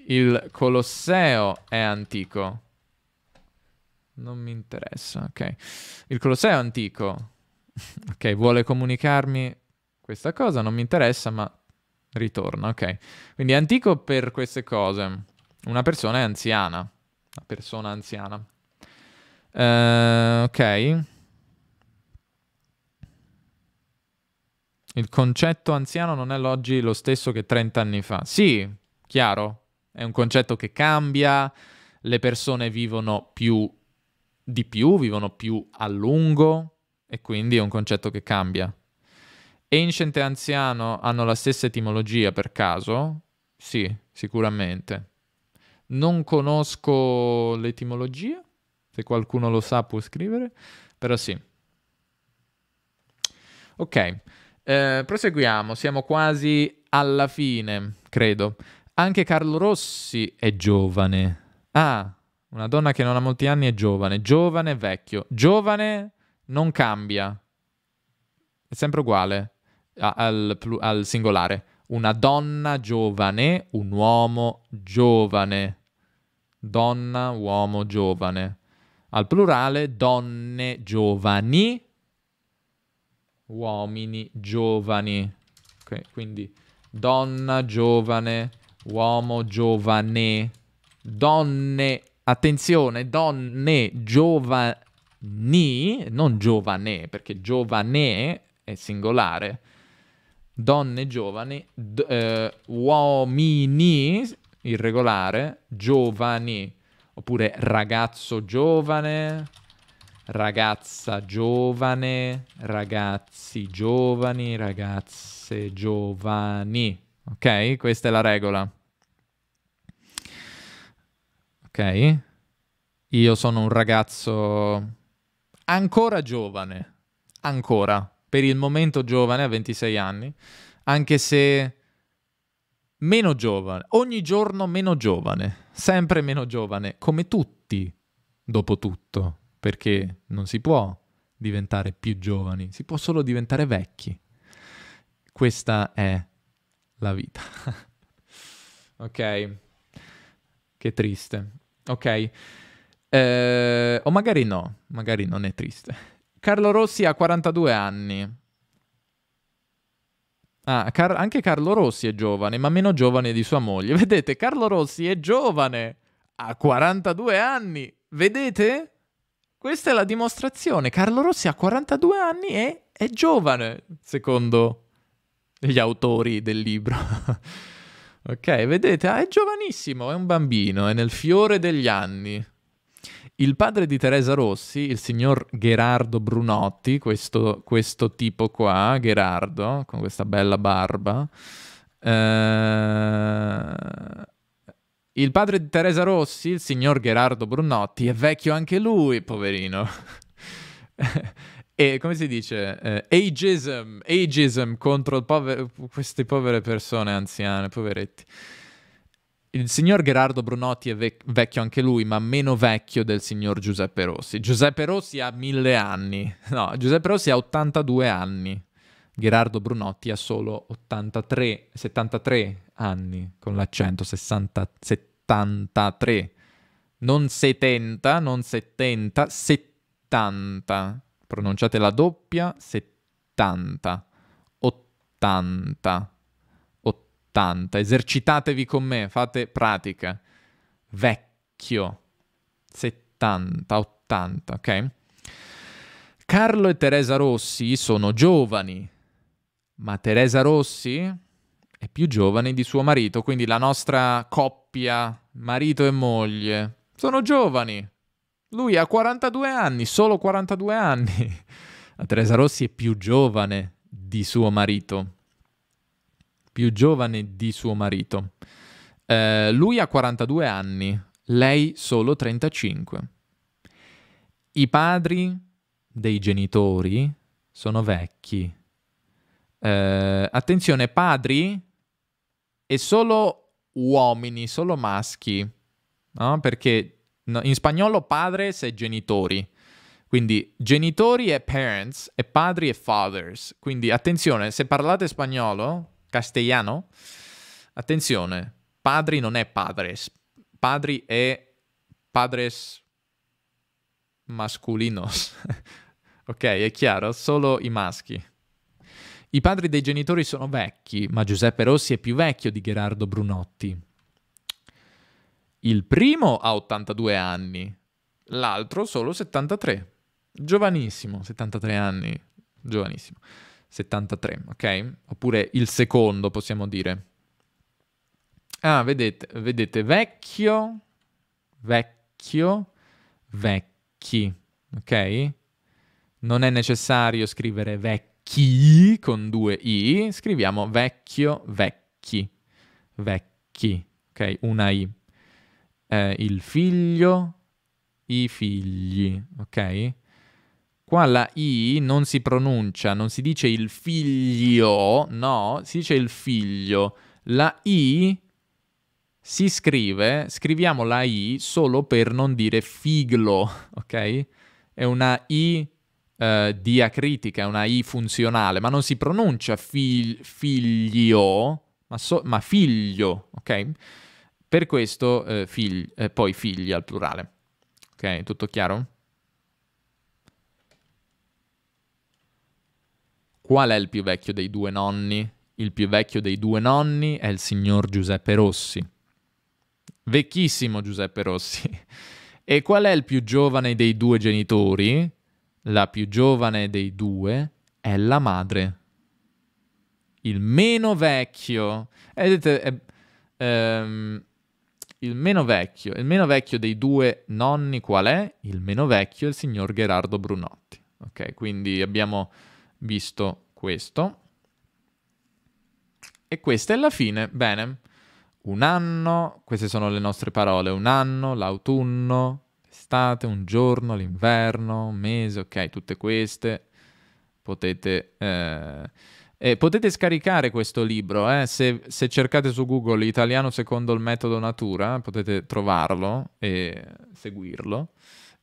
Il Colosseo è antico. Non mi interessa, ok. Il Colosseo è antico ok, vuole comunicarmi questa cosa, non mi interessa, ma ritorna, ok. Quindi è antico per queste cose. Una persona è anziana, una persona anziana. Uh, ok. Il concetto anziano non è oggi lo stesso che 30 anni fa. Sì, chiaro, è un concetto che cambia, le persone vivono più di più, vivono più a lungo, e quindi è un concetto che cambia. Ancient e anziano hanno la stessa etimologia per caso? Sì, sicuramente. Non conosco l'etimologia, se qualcuno lo sa può scrivere, però sì. Ok, eh, proseguiamo, siamo quasi alla fine, credo. Anche Carlo Rossi è giovane. Ah, una donna che non ha molti anni è giovane, giovane e vecchio. Giovane non cambia, è sempre uguale al, al singolare. Una donna giovane, un uomo giovane. Donna, uomo giovane. Al plurale, donne giovani, uomini giovani. Okay, quindi donna giovane, uomo giovane, donne, attenzione, donne giovane ni, non giovane, perché giovane è singolare, donne giovani, d- eh, uomini irregolare, giovani, oppure ragazzo giovane, ragazza giovane, ragazzi giovani, ragazze giovani. Ok? Questa è la regola. Ok? Io sono un ragazzo ancora giovane, ancora, per il momento giovane a 26 anni, anche se meno giovane, ogni giorno meno giovane, sempre meno giovane, come tutti, dopo tutto, perché non si può diventare più giovani, si può solo diventare vecchi. Questa è la vita. [LAUGHS] ok, che triste. Ok. Eh, o magari no, magari non è triste. Carlo Rossi ha 42 anni. Ah, Car- anche Carlo Rossi è giovane, ma meno giovane di sua moglie. [LAUGHS] Vedete, Carlo Rossi è giovane, ha 42 anni. Vedete? Questa è la dimostrazione. Carlo Rossi ha 42 anni e è giovane, secondo gli autori del libro. [LAUGHS] ok, vedete? Ah, è giovanissimo, è un bambino, è nel fiore degli anni. Il padre di Teresa Rossi, il signor Gerardo Brunotti, questo, questo tipo qua, Gerardo, con questa bella barba, eh, il padre di Teresa Rossi, il signor Gerardo Brunotti, è vecchio anche lui, poverino. [LAUGHS] e come si dice? Eh, ageism, ageism contro povero, queste povere persone anziane, poveretti. Il signor Gerardo Brunotti è vec- vecchio anche lui, ma meno vecchio del signor Giuseppe Rossi. Giuseppe Rossi ha mille anni, [LAUGHS] no, Giuseppe Rossi ha 82 anni. Gerardo Brunotti ha solo 83, 73 anni con l'accento, 60, 73. Non 70, non 70, 70. Pronunciate la doppia, 70, 80. 80. Esercitatevi con me, fate pratica. Vecchio. 70, 80, ok? Carlo e Teresa Rossi sono giovani, ma Teresa Rossi è più giovane di suo marito, quindi la nostra coppia, marito e moglie, sono giovani. Lui ha 42 anni, solo 42 anni. [LAUGHS] Teresa Rossi è più giovane di suo marito più giovane di suo marito. Eh, lui ha 42 anni, lei solo 35. I padri dei genitori sono vecchi. Eh, attenzione, padri e solo uomini, solo maschi, no? perché in spagnolo padre è genitori. Quindi genitori e parents e padri e fathers. Quindi attenzione, se parlate spagnolo, castellano, attenzione, padri non è padres, padri è padres masculinos. [LAUGHS] ok, è chiaro, solo i maschi. I padri dei genitori sono vecchi, ma Giuseppe Rossi è più vecchio di Gerardo Brunotti. Il primo ha 82 anni, l'altro solo 73. Giovanissimo, 73 anni, giovanissimo. 73, ok? Oppure il secondo, possiamo dire. Ah, vedete, vedete, vecchio, vecchio, vecchi, ok? Non è necessario scrivere vecchi con due i, scriviamo vecchio, vecchi, vecchi, ok? Una i. Eh, il figlio, i figli, ok? Qua la I non si pronuncia, non si dice il figlio, no, si dice il figlio. La I si scrive, scriviamo la I solo per non dire figlo, [LAUGHS] ok? È una I eh, diacritica, è una I funzionale, ma non si pronuncia fil- figlio, ma, so- ma, figlio, ok? Per questo eh, fig- eh, poi figli al plurale. Ok, tutto chiaro? Qual è il più vecchio dei due nonni? Il più vecchio dei due nonni è il signor Giuseppe Rossi. Vecchissimo Giuseppe Rossi. E qual è il più giovane dei due genitori? La più giovane dei due è la madre. Il meno vecchio. Eh, vedete, è, eh, ehm, il meno vecchio. Il meno vecchio dei due nonni qual è? Il meno vecchio è il signor Gerardo Brunotti. Ok, quindi abbiamo visto questo. E questa è la fine, bene. Un anno, queste sono le nostre parole, un anno, l'autunno, l'estate, un giorno, l'inverno, un mese, ok, tutte queste. Potete... Eh... Eh, potete scaricare questo libro, eh? se, se, cercate su Google italiano secondo il metodo natura potete trovarlo e seguirlo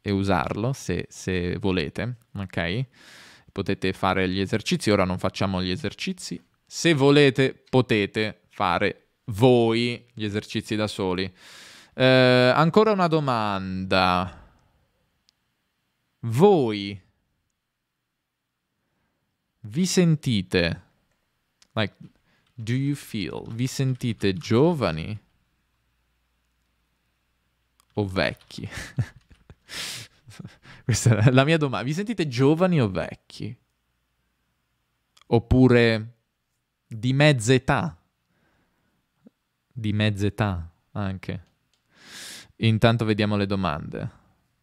e usarlo se, se volete, ok? potete fare gli esercizi, ora non facciamo gli esercizi. Se volete potete fare voi gli esercizi da soli. Eh, ancora una domanda. Voi vi sentite, like, do you feel, vi sentite giovani o vecchi? [LAUGHS] Questa è la mia domanda. Vi sentite giovani o vecchi? Oppure di mezza età? Di mezza età anche. Intanto vediamo le domande.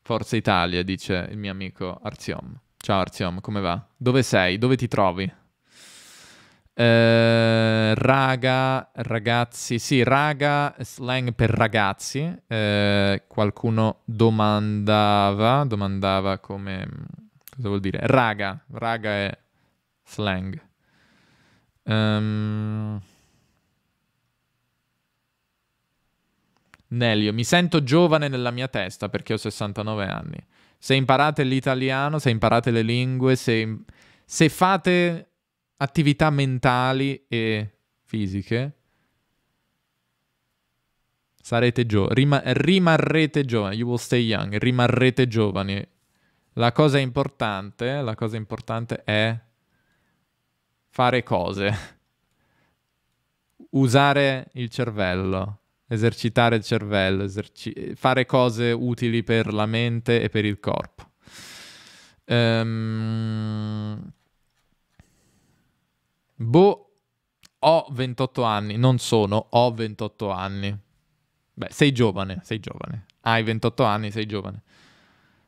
Forza Italia, dice il mio amico Arziom. Ciao Arziom, come va? Dove sei? Dove ti trovi? Eh, raga, ragazzi, sì, raga, slang per ragazzi. Eh, qualcuno domandava, domandava come... cosa vuol dire? Raga, raga è slang. Um... Nelio, mi sento giovane nella mia testa perché ho 69 anni. Se imparate l'italiano, se imparate le lingue, se, se fate attività mentali e fisiche, sarete giovani, Rima- rimarrete giovani, you will stay young, rimarrete giovani. La cosa importante, la cosa importante è fare cose, usare il cervello, esercitare il cervello, eserci- fare cose utili per la mente e per il corpo. Ehm... Boh, ho 28 anni, non sono, ho 28 anni. Beh, sei giovane, sei giovane. Hai 28 anni, sei giovane.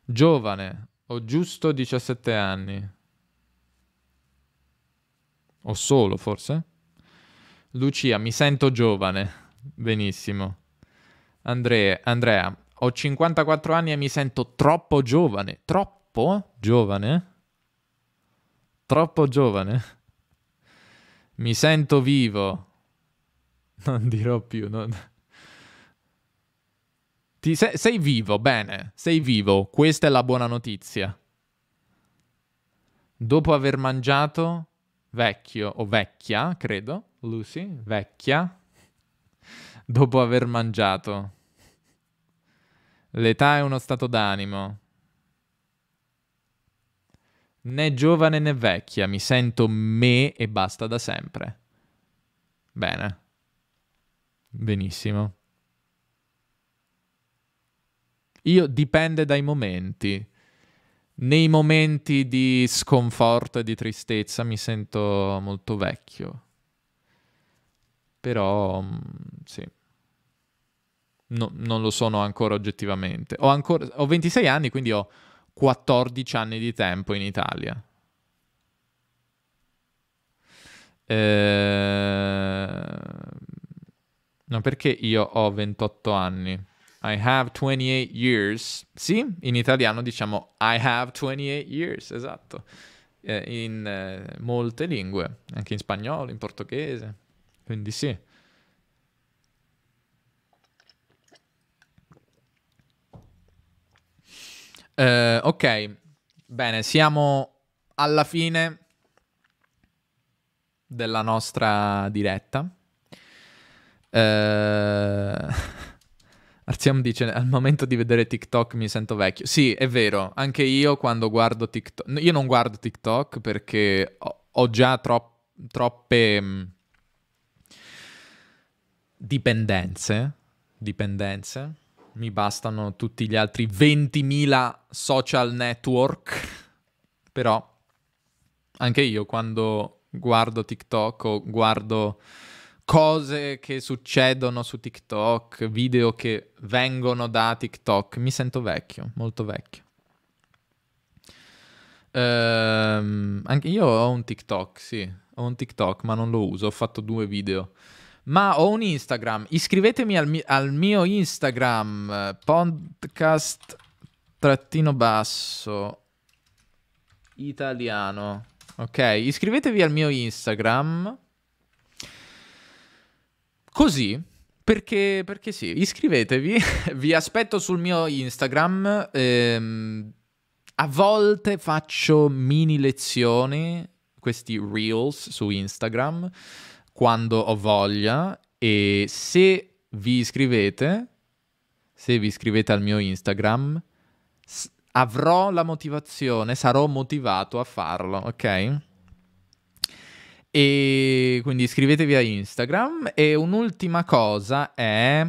Giovane, ho giusto 17 anni. O solo, forse? Lucia, mi sento giovane. Benissimo. Andre, Andrea, ho 54 anni e mi sento troppo giovane. Troppo giovane? Troppo giovane? Mi sento vivo. Non dirò più. Non... Ti, sei, sei vivo, bene, sei vivo. Questa è la buona notizia. Dopo aver mangiato, vecchio o vecchia, credo, Lucy, vecchia, dopo aver mangiato. L'età è uno stato d'animo, né giovane né vecchia, mi sento me e basta da sempre. Bene. Benissimo. Io dipende dai momenti. Nei momenti di sconforto e di tristezza mi sento molto vecchio. Però mm, sì. No, non lo sono ancora oggettivamente. Ho, ancora, ho 26 anni, quindi ho 14 anni di tempo in Italia. Eh... No, perché io ho 28 anni. I have 28 years. Sì, in italiano diciamo I have 28 years, esatto. Eh, in eh, molte lingue, anche in spagnolo, in portoghese. Quindi sì. Uh, ok, bene, siamo alla fine della nostra diretta. Uh, [LAUGHS] Arziam dice: Al momento di vedere TikTok mi sento vecchio. Sì, è vero, anche io quando guardo TikTok. io non guardo TikTok perché ho, già tro- troppe mm, dipendenze. Dipendenze mi bastano tutti gli altri 20.000 social network, però anche io quando guardo TikTok o guardo cose che succedono su TikTok, video che vengono da TikTok, mi sento vecchio, molto vecchio. Ehm, anche io ho un TikTok, sì, ho un TikTok, ma non lo uso, ho fatto due video ma ho un Instagram. Iscrivetemi al, mi- al mio Instagram, eh, podcast trattino basso italiano. Ok, iscrivetevi al mio Instagram. Così, perché, perché sì, iscrivetevi, [LAUGHS] vi aspetto sul mio Instagram. Ehm, a volte faccio mini lezioni, questi reels su Instagram quando ho voglia e se vi iscrivete, se vi iscrivete al mio Instagram, s- avrò la motivazione, sarò motivato a farlo, ok? E quindi iscrivetevi a Instagram. E un'ultima cosa è...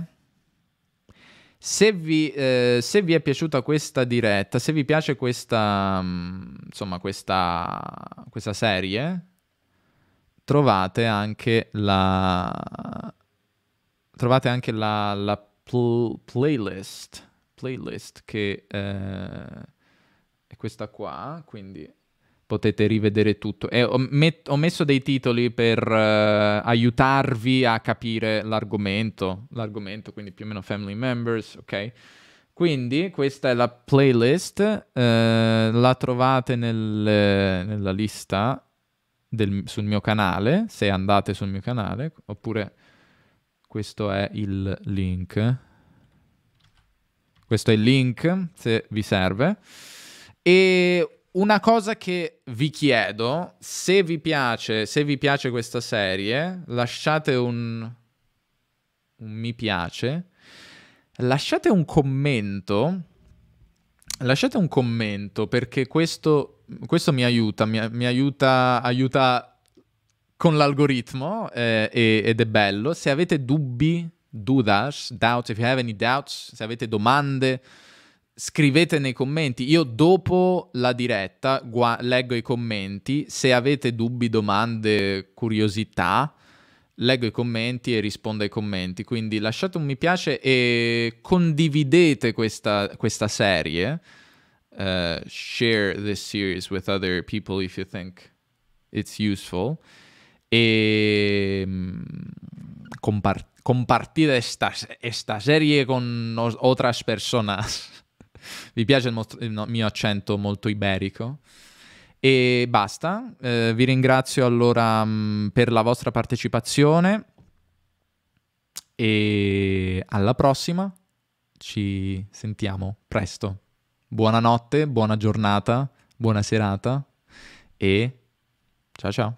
Se vi, eh, se vi, è piaciuta questa diretta, se vi piace questa, mm, insomma, questa, questa serie, trovate anche la, trovate anche la, la pl- playlist, playlist che eh, è questa qua, quindi potete rivedere tutto. Eh, ho, met- ho, messo dei titoli per eh, aiutarvi a capire l'argomento, l'argomento, quindi più o meno family members, ok? Quindi questa è la playlist, eh, la trovate nel, nella lista del, sul mio canale, se andate sul mio canale, oppure questo è il link. Questo è il link se vi serve. E una cosa che vi chiedo, se vi piace, se vi piace questa serie, lasciate un, un mi piace, lasciate un commento lasciate un commento perché questo, questo mi aiuta, mi, mi aiuta, aiuta, con l'algoritmo eh, ed è bello. Se avete dubbi, dudas, doubts, if you have any doubts, se avete domande, scrivete nei commenti. Io dopo la diretta gua- leggo i commenti. Se avete dubbi, domande, curiosità, leggo i commenti e rispondo ai commenti. Quindi lasciate un mi piace e condividete questa, questa serie. Uh, share this series with other people if you think it's useful. E mm, compar- compartir esta, esta serie con otras personas. Vi [LAUGHS] piace il, most- il mio accento molto iberico? E basta, eh, vi ringrazio allora mh, mm, per la vostra partecipazione e alla prossima, ci sentiamo presto. Buonanotte, buona giornata, buona serata e ciao ciao.